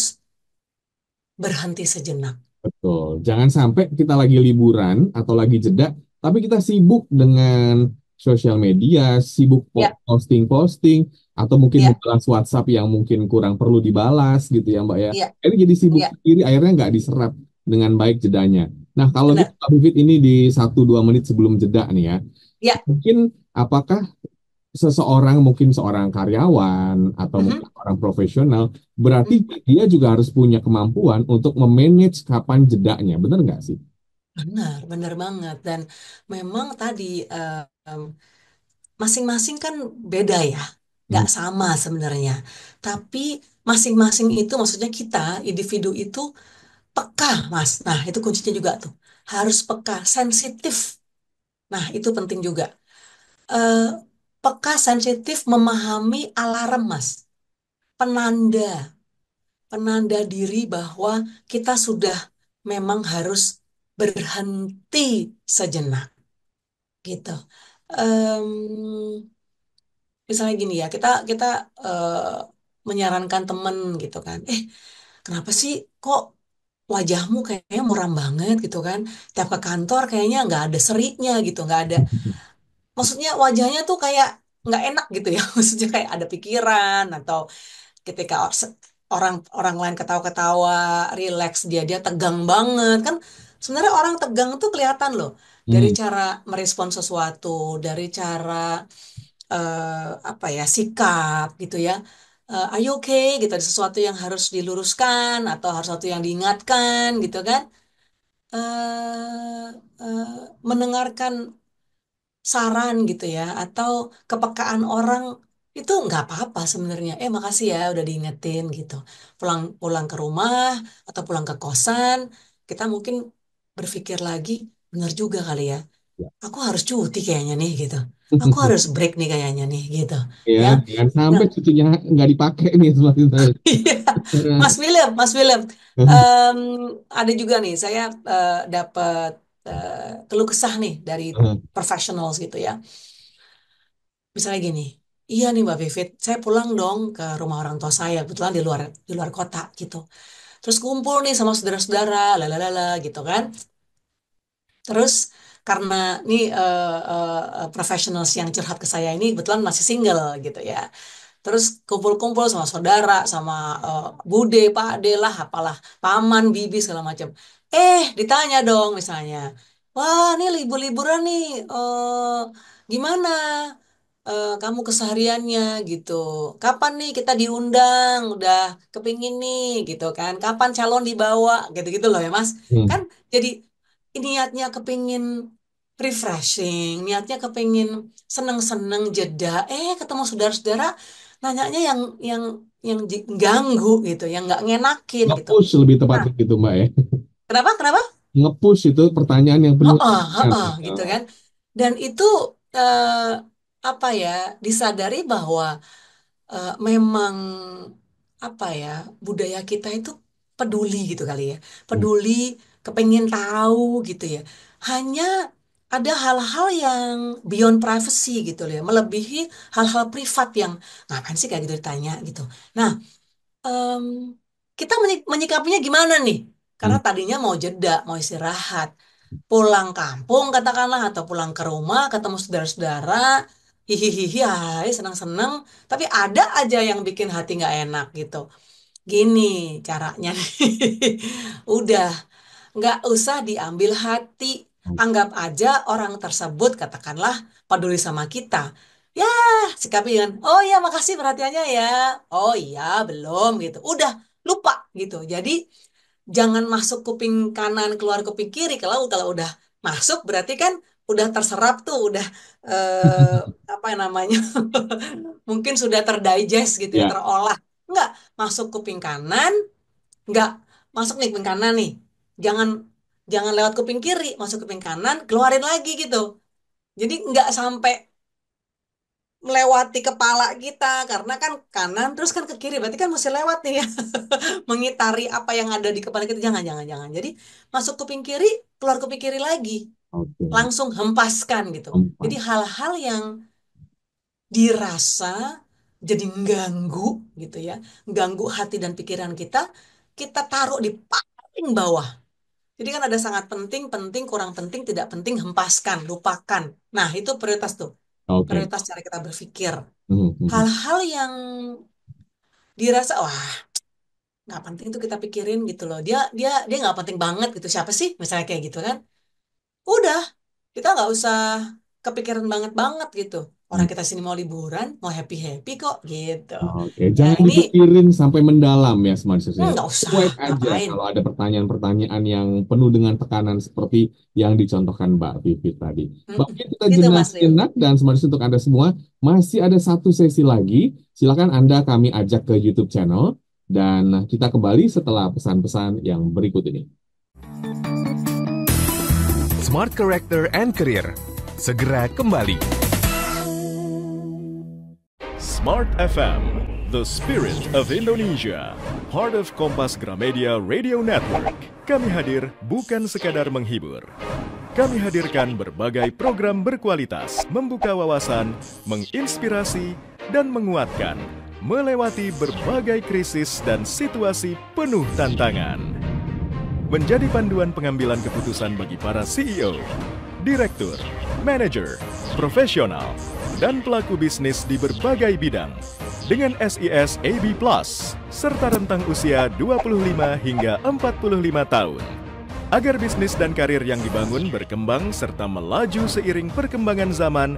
berhenti sejenak. Betul. Jangan sampai kita lagi liburan atau lagi jeda, tapi kita sibuk dengan sosial media, sibuk ya. posting-posting, yeah. atau mungkin yeah. membalas WhatsApp yang mungkin kurang perlu dibalas gitu ya Mbak ya. Yeah. jadi sibuk yeah. sendiri, akhirnya nggak diserap dengan baik jedanya. Nah kalau Mbak gitu, Vivit ini di satu dua menit sebelum jeda nih ya, yeah. mungkin apakah seseorang mungkin seorang karyawan atau mm-hmm. uh -huh. orang profesional berarti uh mm-hmm. -huh. dia juga harus punya kemampuan untuk memanage kapan jedanya benar nggak sih benar benar banget dan memang tadi masing-masing kan beda ya nggak hmm. sama sebenarnya tapi masing-masing itu maksudnya kita individu itu peka mas nah itu kuncinya juga tuh harus peka sensitif nah itu penting juga uh, peka sensitif memahami alarm mas penanda penanda diri bahwa kita sudah memang harus berhenti sejenak gitu um, misalnya gini ya kita kita uh, menyarankan temen gitu kan eh kenapa sih kok wajahmu kayaknya muram banget gitu kan tiap ke kantor kayaknya nggak ada seriknya gitu nggak ada maksudnya wajahnya tuh kayak nggak enak gitu ya maksudnya kayak ada pikiran atau ketika orang orang lain ketawa-ketawa relax dia dia tegang banget kan sebenarnya orang tegang tuh kelihatan loh dari hmm. cara merespon sesuatu dari cara uh, apa ya sikap gitu ya uh, are you okay gitu ada sesuatu yang harus diluruskan atau harus sesuatu yang diingatkan gitu kan uh, uh, mendengarkan saran gitu ya atau kepekaan orang itu nggak apa-apa sebenarnya. Eh makasih ya udah diingetin gitu. Pulang pulang ke rumah atau pulang ke kosan kita mungkin berpikir lagi benar juga kali ya, ya. Aku harus cuti kayaknya nih gitu. Aku harus break nih kayaknya nih gitu. Iya, ya. jangan nah sampai nah, cutinya nggak dipakai nih iya. Mas William Mas William um, ada juga nih saya uh, eh, dapat Eh, keluh kesah nih dari hmm. professionals gitu ya. Misalnya gini, iya nih Mbak Vivit, saya pulang dong ke rumah orang tua saya, kebetulan di luar di luar kota gitu. Terus kumpul nih sama saudara-saudara, lalalala gitu kan. Terus karena ini uh, uh, eh, eh, professionals yang curhat ke saya ini kebetulan masih single gitu ya. Terus kumpul-kumpul sama saudara, sama uh, bude, pak lah, apalah, paman, bibi segala macam. Eh, ditanya dong misalnya, wah ini libur-liburan nih, eh, gimana uh, kamu kesehariannya gitu? Kapan nih kita diundang? Udah kepingin nih gitu kan? Kapan calon dibawa? Gitu-gitu loh ya Mas. Hmm. Kan jadi niatnya kepingin refreshing, niatnya kepingin seneng-seneng jeda. Eh, ketemu saudara-saudara, nanyanya yang yang yang ganggu gitu, yang nggak ngenakin gitu. Ngepus lebih Nah, tepatnya gitu Mbak ya. Kenapa? Kenapa? Ngepush itu pertanyaan yang benar Oh, oh, oh, oh, gitu kan. Dan itu uh, apa ya disadari bahwa uh, memang apa ya budaya kita itu peduli gitu kali ya, peduli, kepengen tahu gitu ya. Hanya ada hal-hal yang beyond privacy gitu ya, melebihi hal-hal privat yang ngapain sih kayak gitu ditanya gitu. Nah, um, kita menyik- menyikapinya gimana nih? Karena hmm. tadinya mau jeda, mau istirahat. Pulang kampung katakanlah atau pulang ke rumah ketemu saudara-saudara, hihihi, hai, senang-senang, tapi ada aja yang bikin hati nggak enak gitu. Gini caranya. Udah nggak usah diambil hati. Hmm. Anggap aja orang tersebut katakanlah peduli sama kita ya sikapi dengan oh ya makasih perhatiannya ya oh iya belum gitu udah lupa gitu jadi jangan masuk kuping kanan keluar kuping kiri kalau kalau udah masuk berarti kan udah terserap tuh udah eh, apa namanya mungkin sudah terdigest gitu yeah. ya terolah nggak masuk kuping kanan nggak masuk nih kuping kanan nih jangan jangan lewat kuping kiri masuk kuping kanan keluarin lagi gitu jadi nggak sampai melewati kepala kita karena kan kanan terus kan ke kiri berarti kan mesti lewat nih ya mengitari apa yang ada di kepala kita jangan jangan jangan jadi masuk kuping kiri keluar kuping kiri lagi okay. langsung hempaskan gitu Hempas. jadi hal-hal yang dirasa jadi ganggu gitu ya ganggu hati dan pikiran kita kita taruh di paling bawah jadi kan ada sangat penting, penting, kurang penting, tidak penting, hempaskan, lupakan. Nah, itu prioritas tuh okay. prioritas cara kita berpikir. Mm-hmm. Hal-hal yang dirasa wah nggak penting tuh kita pikirin gitu loh. Dia dia dia nggak penting banget gitu. Siapa sih misalnya kayak gitu kan? Udah kita nggak usah kepikiran banget banget gitu. Orang kita sini mau liburan, mau happy-happy kok gitu. Oke, nah, jangan nah, ini, dipikirin sampai mendalam ya smart social. Ya. Enggak usah. Wait aja ngapain. kalau ada pertanyaan-pertanyaan yang penuh dengan tekanan seperti yang dicontohkan Mbak Vivi tadi. Hmm, Mbak Vivi kita gitu, jenak-jenak dan smart untuk Anda semua masih ada satu sesi lagi. Silakan Anda kami ajak ke YouTube channel dan kita kembali setelah pesan-pesan yang berikut ini. Smart Character and Career segera kembali. Smart FM, the spirit of Indonesia, part of Kompas Gramedia Radio Network. Kami hadir bukan sekadar menghibur. Kami hadirkan berbagai program berkualitas, membuka wawasan, menginspirasi, dan menguatkan melewati berbagai krisis dan situasi penuh tantangan. Menjadi panduan pengambilan keputusan bagi para CEO, direktur, manager, profesional, dan pelaku bisnis di berbagai bidang dengan SIS AB Plus serta rentang usia 25 hingga 45 tahun agar bisnis dan karir yang dibangun berkembang serta melaju seiring perkembangan zaman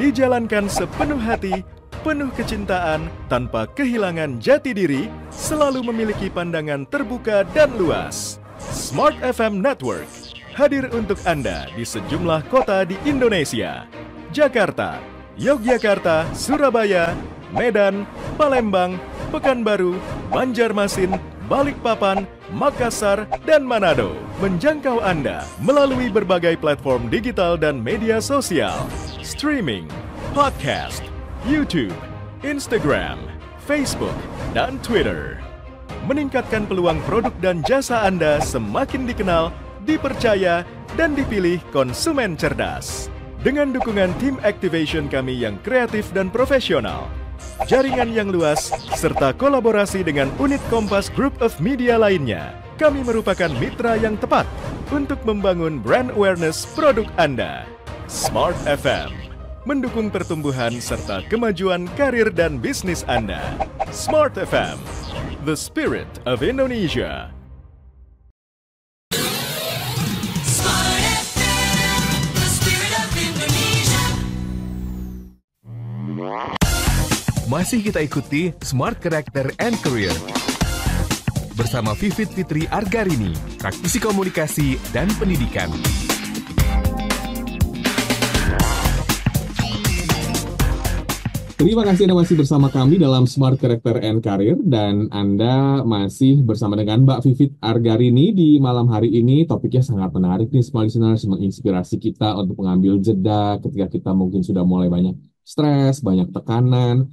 dijalankan sepenuh hati, penuh kecintaan, tanpa kehilangan jati diri, selalu memiliki pandangan terbuka dan luas. Smart FM Network hadir untuk Anda di sejumlah kota di Indonesia. Jakarta, Yogyakarta, Surabaya, Medan, Palembang, Pekanbaru, Banjarmasin, Balikpapan, Makassar, dan Manado menjangkau Anda melalui berbagai platform digital dan media sosial, streaming, podcast, YouTube, Instagram, Facebook, dan Twitter. Meningkatkan peluang produk dan jasa Anda semakin dikenal, dipercaya, dan dipilih konsumen cerdas dengan dukungan tim activation kami yang kreatif dan profesional, jaringan yang luas, serta kolaborasi dengan unit Kompas Group of Media lainnya. Kami merupakan mitra yang tepat untuk membangun brand awareness produk Anda. Smart FM mendukung pertumbuhan serta kemajuan karir dan bisnis Anda. Smart FM, the spirit of Indonesia. Masih kita ikuti Smart Character and Career bersama Vivit Fitri Argarini, praktisi komunikasi dan pendidikan. Terima kasih Anda masih bersama kami dalam Smart Character and Career dan Anda masih bersama dengan Mbak Vivit Argarini di malam hari ini. Topiknya sangat menarik nih, semua listeners, menginspirasi kita untuk mengambil jeda ketika kita mungkin sudah mulai banyak stres, banyak tekanan.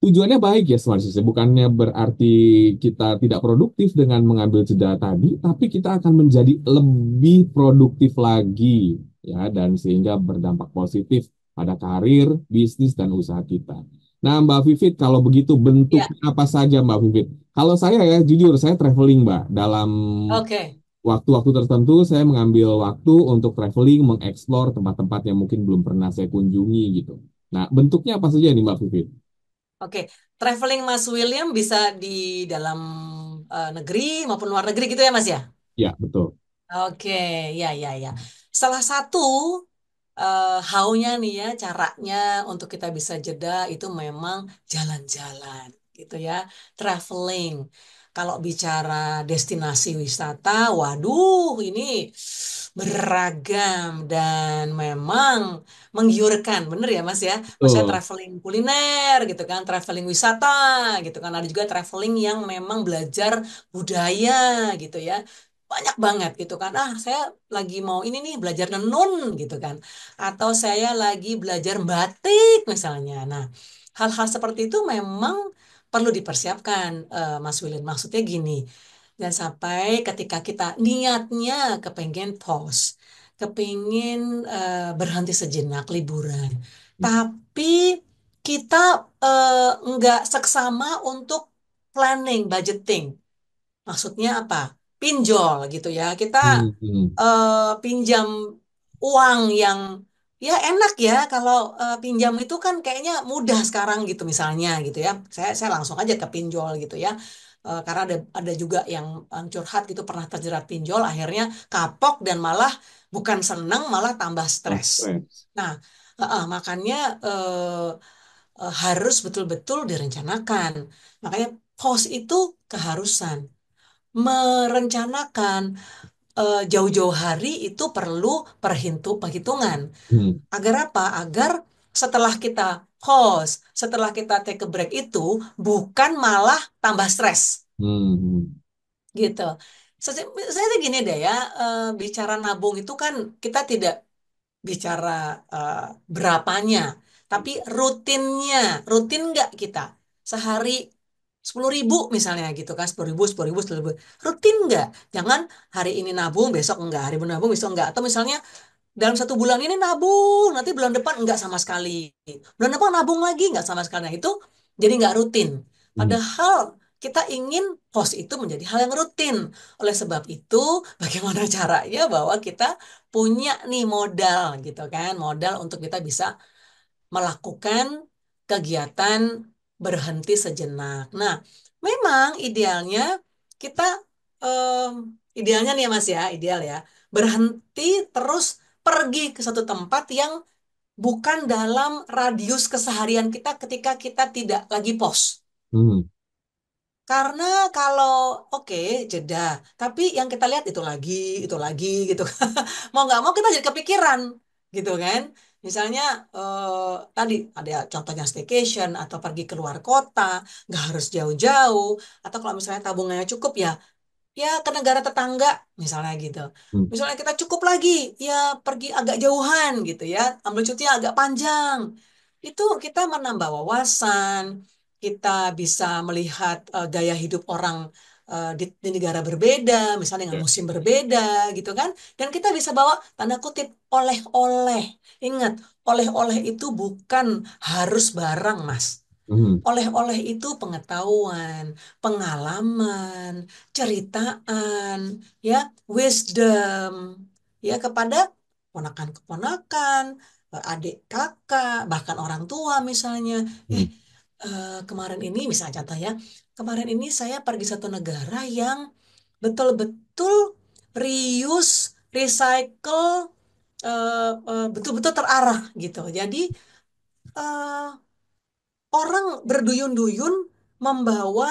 Tujuannya baik ya smart system, bukannya berarti kita tidak produktif dengan mengambil jeda tadi, tapi kita akan menjadi lebih produktif lagi ya dan sehingga berdampak positif pada karir, bisnis dan usaha kita. Nah, Mbak Vivit, kalau begitu bentuknya ya. apa saja Mbak Vivit? Kalau saya ya jujur saya traveling, Mbak. Dalam okay waktu-waktu tertentu saya mengambil waktu untuk traveling, mengeksplor tempat-tempat yang mungkin belum pernah saya kunjungi gitu. Nah, bentuknya apa saja nih Mbak Vivin? Oke, traveling Mas William bisa di dalam uh, negeri maupun luar negeri gitu ya Mas ya? Ya, betul. Oke, ya ya ya. Salah satu uh, eh, how nih ya, caranya untuk kita bisa jeda itu memang jalan-jalan gitu ya, traveling. Kalau bicara destinasi wisata, waduh ini beragam dan memang menggiurkan, bener ya Mas ya? Maksudnya traveling kuliner gitu kan, traveling wisata gitu kan, ada juga traveling yang memang belajar budaya gitu ya banyak banget gitu kan ah saya lagi mau ini nih belajar nenun gitu kan atau saya lagi belajar batik misalnya nah hal-hal seperti itu memang perlu dipersiapkan uh, Mas Wilin maksudnya gini dan sampai ketika kita niatnya kepengen pause, kepengen uh, eh, berhenti sejenak liburan, hmm. tapi kita uh, nggak seksama untuk planning, budgeting. Maksudnya apa? Pinjol gitu ya. Kita hmm. uh, pinjam uang yang ya enak ya kalau uh, pinjam itu kan kayaknya mudah sekarang gitu misalnya gitu ya saya saya langsung aja ke pinjol gitu ya Eh, karena ada ada juga yang curhat gitu pernah terjerat pinjol akhirnya kapok dan malah bukan senang malah tambah stres. Nah, uh, uh, makanya uh, uh, harus betul-betul direncanakan. Makanya pos itu keharusan. Merencanakan jauh-jauh hari itu perlu perhitungan. Hmm. Agar apa? Agar setelah kita pause, setelah kita take a break itu bukan malah tambah stres. Hmm. Gitu. Saya, tuh gini deh ya, uh, bicara nabung itu kan kita tidak bicara uh, berapanya, tapi rutinnya, rutin nggak kita? Sehari sepuluh ribu misalnya gitu kan sepuluh ribu sepuluh ribu sepuluh ribu rutin nggak jangan hari ini nabung besok nggak hari ini nabung besok nggak atau misalnya dalam satu bulan ini nabung, nanti bulan depan enggak sama sekali. Bulan depan nabung lagi enggak sama sekali. Nah, itu jadi enggak rutin. Hmm. Padahal kita ingin pos itu menjadi hal yang rutin. Oleh sebab itu, bagaimana caranya bahwa kita punya nih modal gitu kan, modal untuk kita bisa melakukan kegiatan berhenti sejenak. Nah, memang idealnya kita um, idealnya nih ya Mas ya, ideal ya, berhenti terus pergi ke satu tempat yang bukan dalam radius keseharian kita ketika kita tidak lagi pos. Hmm. Karena kalau oke okay, jeda, tapi yang kita lihat itu lagi, itu lagi gitu. Kan. mau nggak mau kita jadi kepikiran gitu kan. Misalnya uh, tadi ada contohnya staycation atau pergi keluar kota, nggak harus jauh-jauh. Atau kalau misalnya tabungannya cukup ya ya ke negara tetangga misalnya gitu. Hmm. Misalnya kita cukup lagi ya pergi agak jauhan gitu ya, ambil cuti agak panjang. Itu kita menambah wawasan, kita bisa melihat uh, gaya hidup orang uh, di, di negara berbeda, misalnya dengan ya. musim berbeda gitu kan. Dan kita bisa bawa tanda kutip oleh-oleh. Ingat, oleh-oleh itu bukan harus barang, Mas Hmm. Oleh-oleh itu pengetahuan, pengalaman, ceritaan, ya, wisdom, ya kepada ponakan keponakan eh, adik kakak, bahkan orang tua misalnya. Eh, hmm. eh, kemarin ini misalnya contoh ya, kemarin ini saya pergi satu negara yang betul-betul reuse, recycle, eh, betul-betul terarah gitu. Jadi eh, orang berduyun-duyun membawa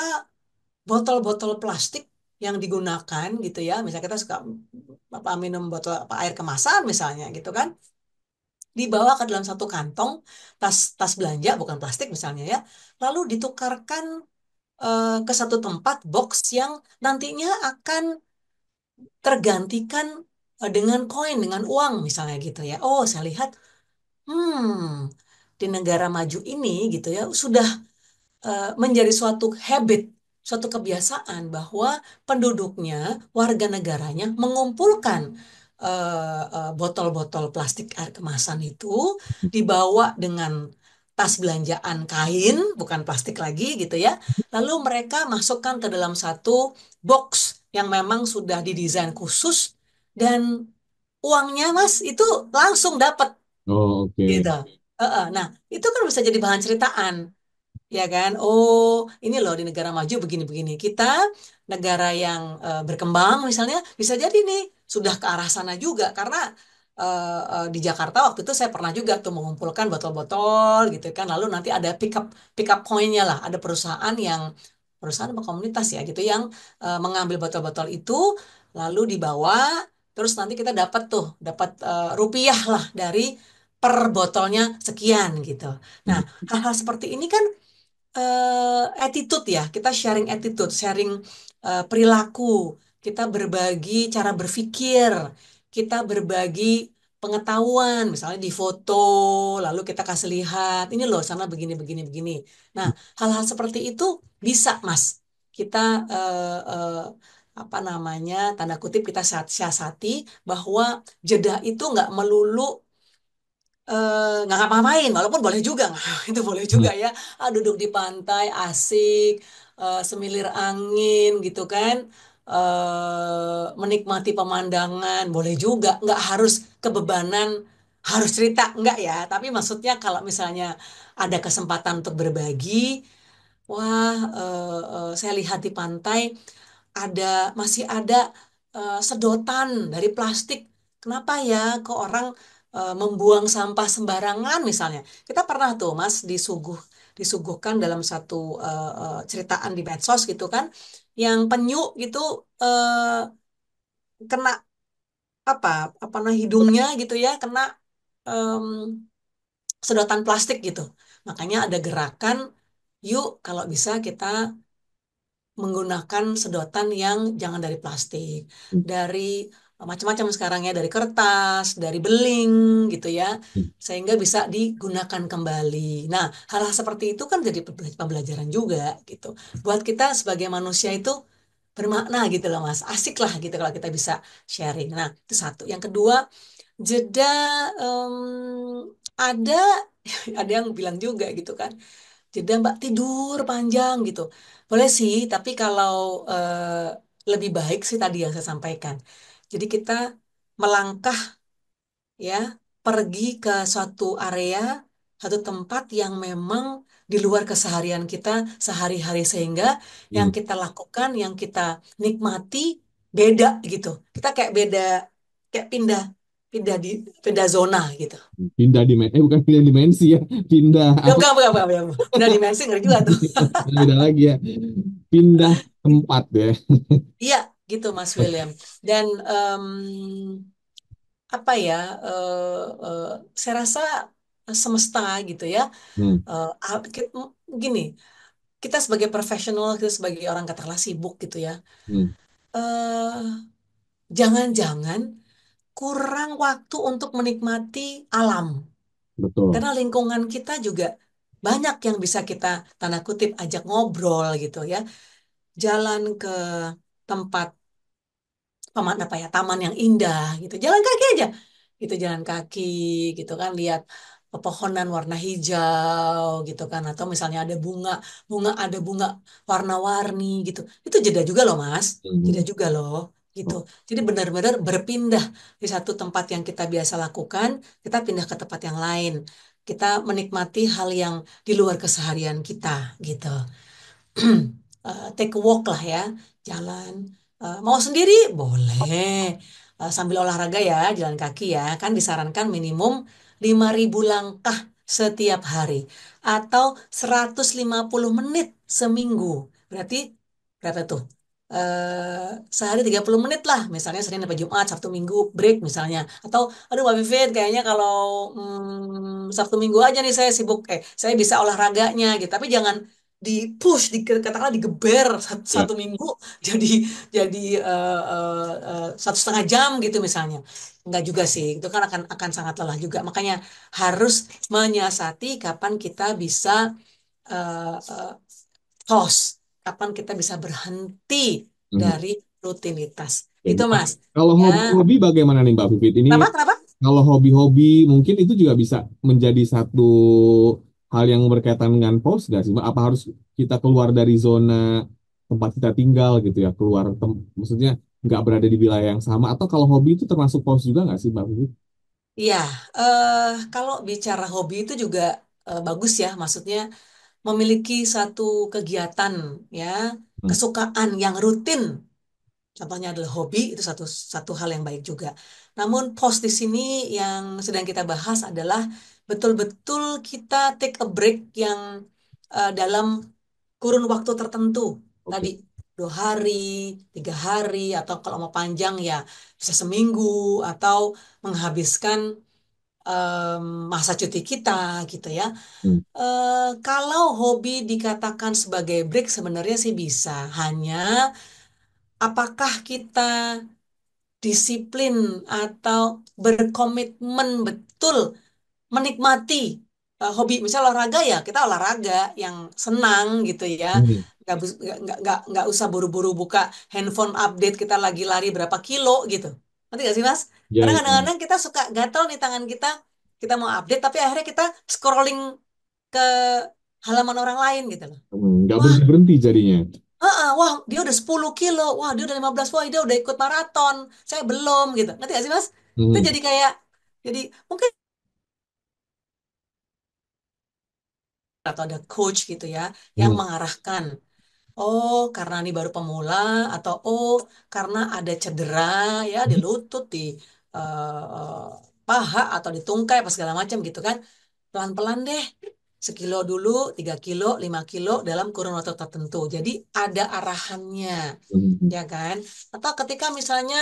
botol-botol plastik yang digunakan gitu ya misalnya kita suka apa minum botol apa air kemasan misalnya gitu kan dibawa ke dalam satu kantong tas tas belanja bukan plastik misalnya ya lalu ditukarkan eh, ke satu tempat box yang nantinya akan tergantikan eh, dengan koin dengan uang misalnya gitu ya oh saya lihat hmm di negara maju ini gitu ya sudah uh, menjadi suatu habit suatu kebiasaan bahwa penduduknya warga negaranya mengumpulkan eh, eh, botol-botol uh, uh, plastik air kemasan itu dibawa dengan tas belanjaan kain, bukan plastik lagi gitu ya. Lalu mereka masukkan ke dalam satu box yang memang sudah didesain khusus dan uangnya Mas itu langsung dapat. Oh, oke. Okay. Gitu uh-uh. nah itu kan bisa jadi bahan ceritaan ya kan oh ini loh di negara maju begini-begini kita negara yang uh, berkembang misalnya bisa jadi nih sudah ke arah sana juga karena uh, uh, di Jakarta waktu itu saya pernah juga tuh mengumpulkan botol-botol gitu kan lalu nanti ada pick up pick up pointnya lah ada perusahaan yang perusahaan atau komunitas ya gitu yang uh, mengambil botol-botol itu lalu dibawa terus nanti kita dapat tuh dapat uh, rupiah lah dari per botolnya sekian gitu. Nah, hmm. hal-hal seperti ini kan uh, attitude ya, kita sharing attitude, sharing uh, perilaku, kita berbagi cara berpikir, kita berbagi pengetahuan, misalnya di foto, lalu kita kasih lihat, ini loh sana begini begini begini. Nah, hal-hal seperti itu bisa, Mas. Kita uh, uh, apa namanya tanda kutip kita siasati bahwa jeda itu nggak melulu Eh, nggak ngapa-ngapain walaupun boleh juga itu boleh juga hmm. ya ah, duduk di pantai asik uh, semilir angin gitu kan uh, menikmati pemandangan boleh juga nggak harus kebebanan harus cerita nggak ya tapi maksudnya kalau misalnya ada kesempatan untuk berbagi wah uh, uh, saya lihat di pantai ada masih ada uh, sedotan dari plastik kenapa ya kok orang Eh, membuang sampah sembarangan misalnya. Kita pernah tuh Mas disuguh disuguhkan dalam satu uh, uh, ceritaan di medsos gitu kan yang penyu gitu uh, kena apa apa nah hidungnya gitu ya kena um, sedotan plastik gitu. Makanya ada gerakan yuk kalau bisa kita menggunakan sedotan yang jangan dari plastik, hmm. dari macam-macam sekarang ya dari kertas, dari beling gitu ya, hmm. sehingga bisa digunakan kembali. Nah, hal-hal seperti itu kan jadi pembelajaran juga gitu. Buat kita sebagai manusia itu bermakna gitu loh mas, asik lah gitu kalau kita bisa sharing. Nah itu satu. Yang kedua jeda um, ada ada yang bilang juga gitu kan jeda mbak tidur panjang gitu. Boleh sih, tapi kalau uh, lebih baik sih tadi yang saya sampaikan jadi kita melangkah ya pergi ke suatu area, atau tempat yang memang di luar keseharian kita sehari-hari sehingga iya. yang kita lakukan, yang kita nikmati beda gitu. Kita kayak beda kayak pindah pindah di pindah zona gitu. Pindah di eh bukan pindah dimensi ya, pindah. Ya, bukan, bukan, bukan, bukan, Pindah dimensi ngeri juga tuh. Pindah lagi ya. Pindah tempat ya. Iya, gitu Mas William. Dan um, apa ya, uh, uh, saya rasa semesta gitu ya. Hmm. Uh, gini, kita sebagai profesional, kita sebagai orang katakanlah sibuk gitu ya. Hmm. Uh, jangan-jangan kurang waktu untuk menikmati alam. Betul. Karena lingkungan kita juga banyak yang bisa kita tanda kutip ajak ngobrol gitu ya. Jalan ke tempat paman apa ya taman yang indah gitu jalan kaki aja gitu jalan kaki gitu kan lihat pepohonan warna hijau gitu kan atau misalnya ada bunga bunga ada bunga warna-warni gitu itu jeda juga loh mas hmm. jeda juga loh gitu oh. jadi benar-benar berpindah di satu tempat yang kita biasa lakukan kita pindah ke tempat yang lain kita menikmati hal yang di luar keseharian kita gitu eh, take a walk lah ya jalan uh, mau sendiri boleh uh, sambil olahraga ya jalan kaki ya kan disarankan minimum 5000 langkah setiap hari atau 150 menit seminggu berarti berapa tuh eh, sehari 30 menit lah misalnya Senin sampai Jumat Sabtu Minggu break misalnya atau aduh Mbak Vivit kayaknya kalau hmm, Sabtu Minggu aja nih saya sibuk eh saya bisa olahraganya gitu tapi jangan di push di digeber satu, iya. satu minggu jadi jadi uh, uh, uh, satu setengah jam gitu misalnya nggak juga sih itu kan akan akan sangat lelah juga makanya harus menyiasati kapan kita bisa uh, uh, pause kapan kita bisa berhenti hmm. dari rutinitas ya, itu mas kalau ya. hobi bagaimana nih mbak Pipit ini kenapa, kenapa? kalau hobi-hobi mungkin itu juga bisa menjadi satu hal yang berkaitan dengan pos gak sih Mbak? Apa harus kita keluar dari zona tempat kita tinggal gitu ya, keluar maksudnya nggak berada di wilayah yang sama atau kalau hobi itu termasuk pos juga nggak sih Mbak Iya, eh, kalau bicara hobi itu juga eh, bagus ya, maksudnya memiliki satu kegiatan ya, hmm. kesukaan yang rutin. Contohnya adalah hobi, itu satu satu hal yang baik juga. Namun pos di sini yang sedang kita bahas adalah betul-betul kita take a break yang uh, dalam kurun waktu tertentu okay. tadi dua hari, tiga hari, atau kalau mau panjang ya bisa seminggu atau menghabiskan um, masa cuti kita gitu ya. Hmm. Uh, kalau hobi dikatakan sebagai break sebenarnya sih bisa, hanya apakah kita disiplin atau berkomitmen betul menikmati uh, hobi misalnya olahraga ya kita olahraga yang senang gitu ya hmm. nggak nggak nggak nggak usah buru-buru buka handphone update kita lagi lari berapa kilo gitu nanti gak sih mas ya, karena ya. kadang-kadang kita suka gatel nih tangan kita kita mau update tapi akhirnya kita scrolling ke halaman orang lain gitu loh hmm, nggak berhenti berhenti jadinya Uh, wah dia udah 10 kilo, wah dia udah 15, wah dia udah ikut maraton, saya belum gitu. Nanti gak sih mas? Itu hmm. jadi kayak, jadi mungkin atau ada coach gitu ya yang hmm. mengarahkan oh karena ini baru pemula atau oh karena ada cedera ya di hmm. lutut di uh, paha atau di tungkai apa segala macam gitu kan pelan-pelan deh sekilo dulu tiga kilo lima kilo dalam kurun waktu tertentu jadi ada arahannya hmm. ya kan atau ketika misalnya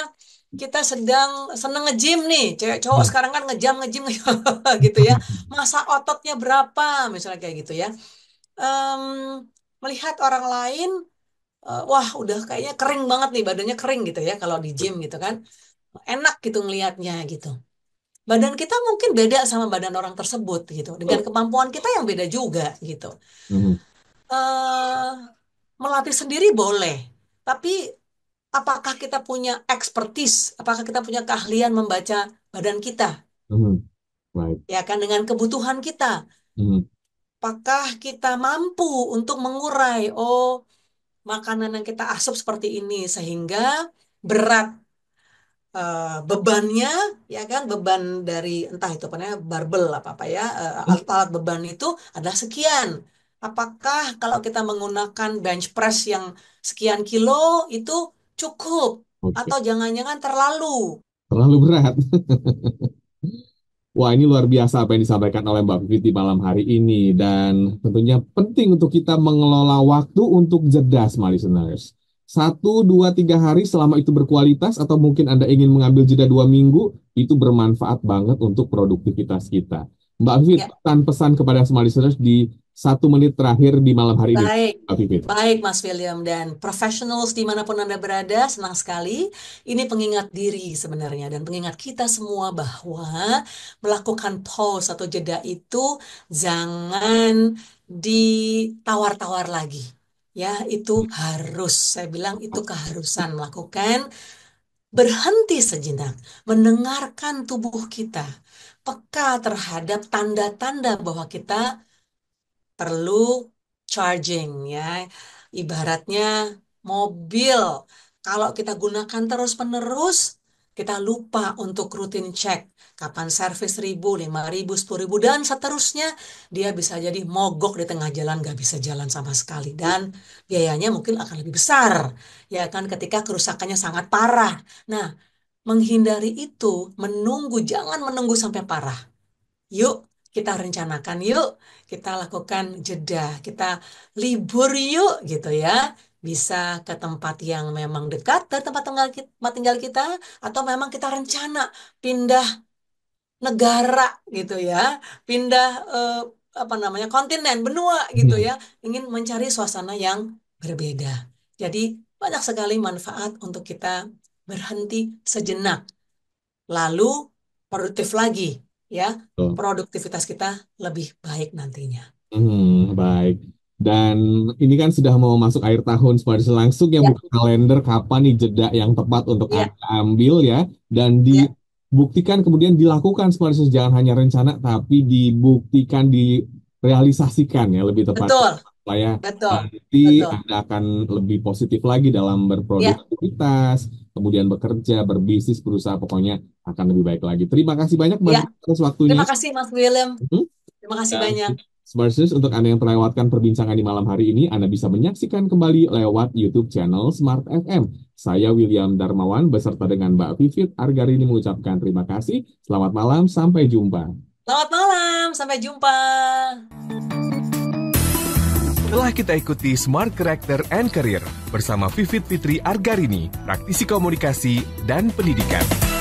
kita sedang seneng ngejim nih cewek cowok hmm. sekarang kan ngejam ngejim gitu ya hmm. masa ototnya berapa misalnya kayak gitu ya um, melihat orang lain uh, wah udah kayaknya kering banget nih badannya kering gitu ya kalau di gym gitu kan enak gitu ngelihatnya gitu badan kita mungkin beda sama badan orang tersebut gitu dengan oh. kemampuan kita yang beda juga gitu hmm. uh, melatih sendiri boleh tapi apakah kita punya expertise, apakah kita punya keahlian membaca badan kita, mm right. ya kan dengan kebutuhan kita, mm apakah kita mampu untuk mengurai oh makanan yang kita asup seperti ini sehingga berat uh, bebannya ya kan beban dari entah itu apa barbel apa apa ya uh, eh, hmm. alat, alat beban itu adalah sekian apakah kalau kita menggunakan bench press yang sekian kilo itu cukup okay. atau jangan-jangan terlalu. Terlalu berat. Wah, ini luar biasa apa yang disampaikan oleh Mbak Vivi malam hari ini dan tentunya penting untuk kita mengelola waktu untuk jeda, my listeners. Satu, dua, tiga hari selama itu berkualitas atau mungkin Anda ingin mengambil jeda dua minggu, itu bermanfaat banget untuk produktivitas kita. Mbak Vivi, ya. pesan-pesan kepada semua listeners di satu menit terakhir di malam hari ini. Baik, Baik, Mas William dan professionals dimanapun Anda berada, senang sekali. Ini pengingat diri sebenarnya dan pengingat kita semua bahwa melakukan pause atau jeda itu jangan ditawar-tawar lagi. Ya, itu harus. Saya bilang itu keharusan melakukan berhenti sejenak, mendengarkan tubuh kita, peka terhadap tanda-tanda bahwa kita perlu charging ya. Ibaratnya mobil, kalau kita gunakan terus-menerus, kita lupa untuk rutin cek kapan servis ribu, lima ribu, sepuluh ribu, dan seterusnya. Dia bisa jadi mogok di tengah jalan, gak bisa jalan sama sekali. Dan biayanya mungkin akan lebih besar, ya kan, ketika kerusakannya sangat parah. Nah, menghindari itu, menunggu, jangan menunggu sampai parah. Yuk kita rencanakan yuk, kita lakukan jeda, kita libur yuk gitu ya. Bisa ke tempat yang memang dekat dari tempat tinggal kita, tinggal kita atau memang kita rencana pindah negara gitu ya, pindah eh, apa namanya kontinen, benua gitu hmm. ya, ingin mencari suasana yang berbeda. Jadi banyak sekali manfaat untuk kita berhenti sejenak, lalu produktif lagi ya Betul. produktivitas kita lebih baik nantinya. Hmm, baik. Dan ini kan sudah mau masuk akhir tahun semuanya langsung yang ya. buka kalender kapan nih jeda yang tepat untuk ya. Anda ambil ya dan di ya. buktikan kemudian dilakukan semuanya jangan hanya rencana tapi dibuktikan direalisasikan ya lebih tepat. Betul lah Betul. Nanti Betul. Anda akan lebih positif lagi dalam ya. berproduktivitas, yeah. kemudian bekerja, berbisnis, berusaha, pokoknya akan lebih baik lagi. Terima kasih banyak Mbak yeah. atas waktunya. Terima kasih Mas William. Hmm? Terima kasih Dan, banyak. News untuk Anda yang terlewatkan perbincangan di malam hari ini, Anda bisa menyaksikan kembali lewat YouTube channel Smart FM. Saya William Darmawan beserta dengan Mbak Vivit Argarini mengucapkan terima kasih. Selamat malam, sampai jumpa. Selamat malam, sampai jumpa. Telah kita ikuti Smart Character and Career bersama Vivit Fitri Argarini, praktisi komunikasi dan pendidikan.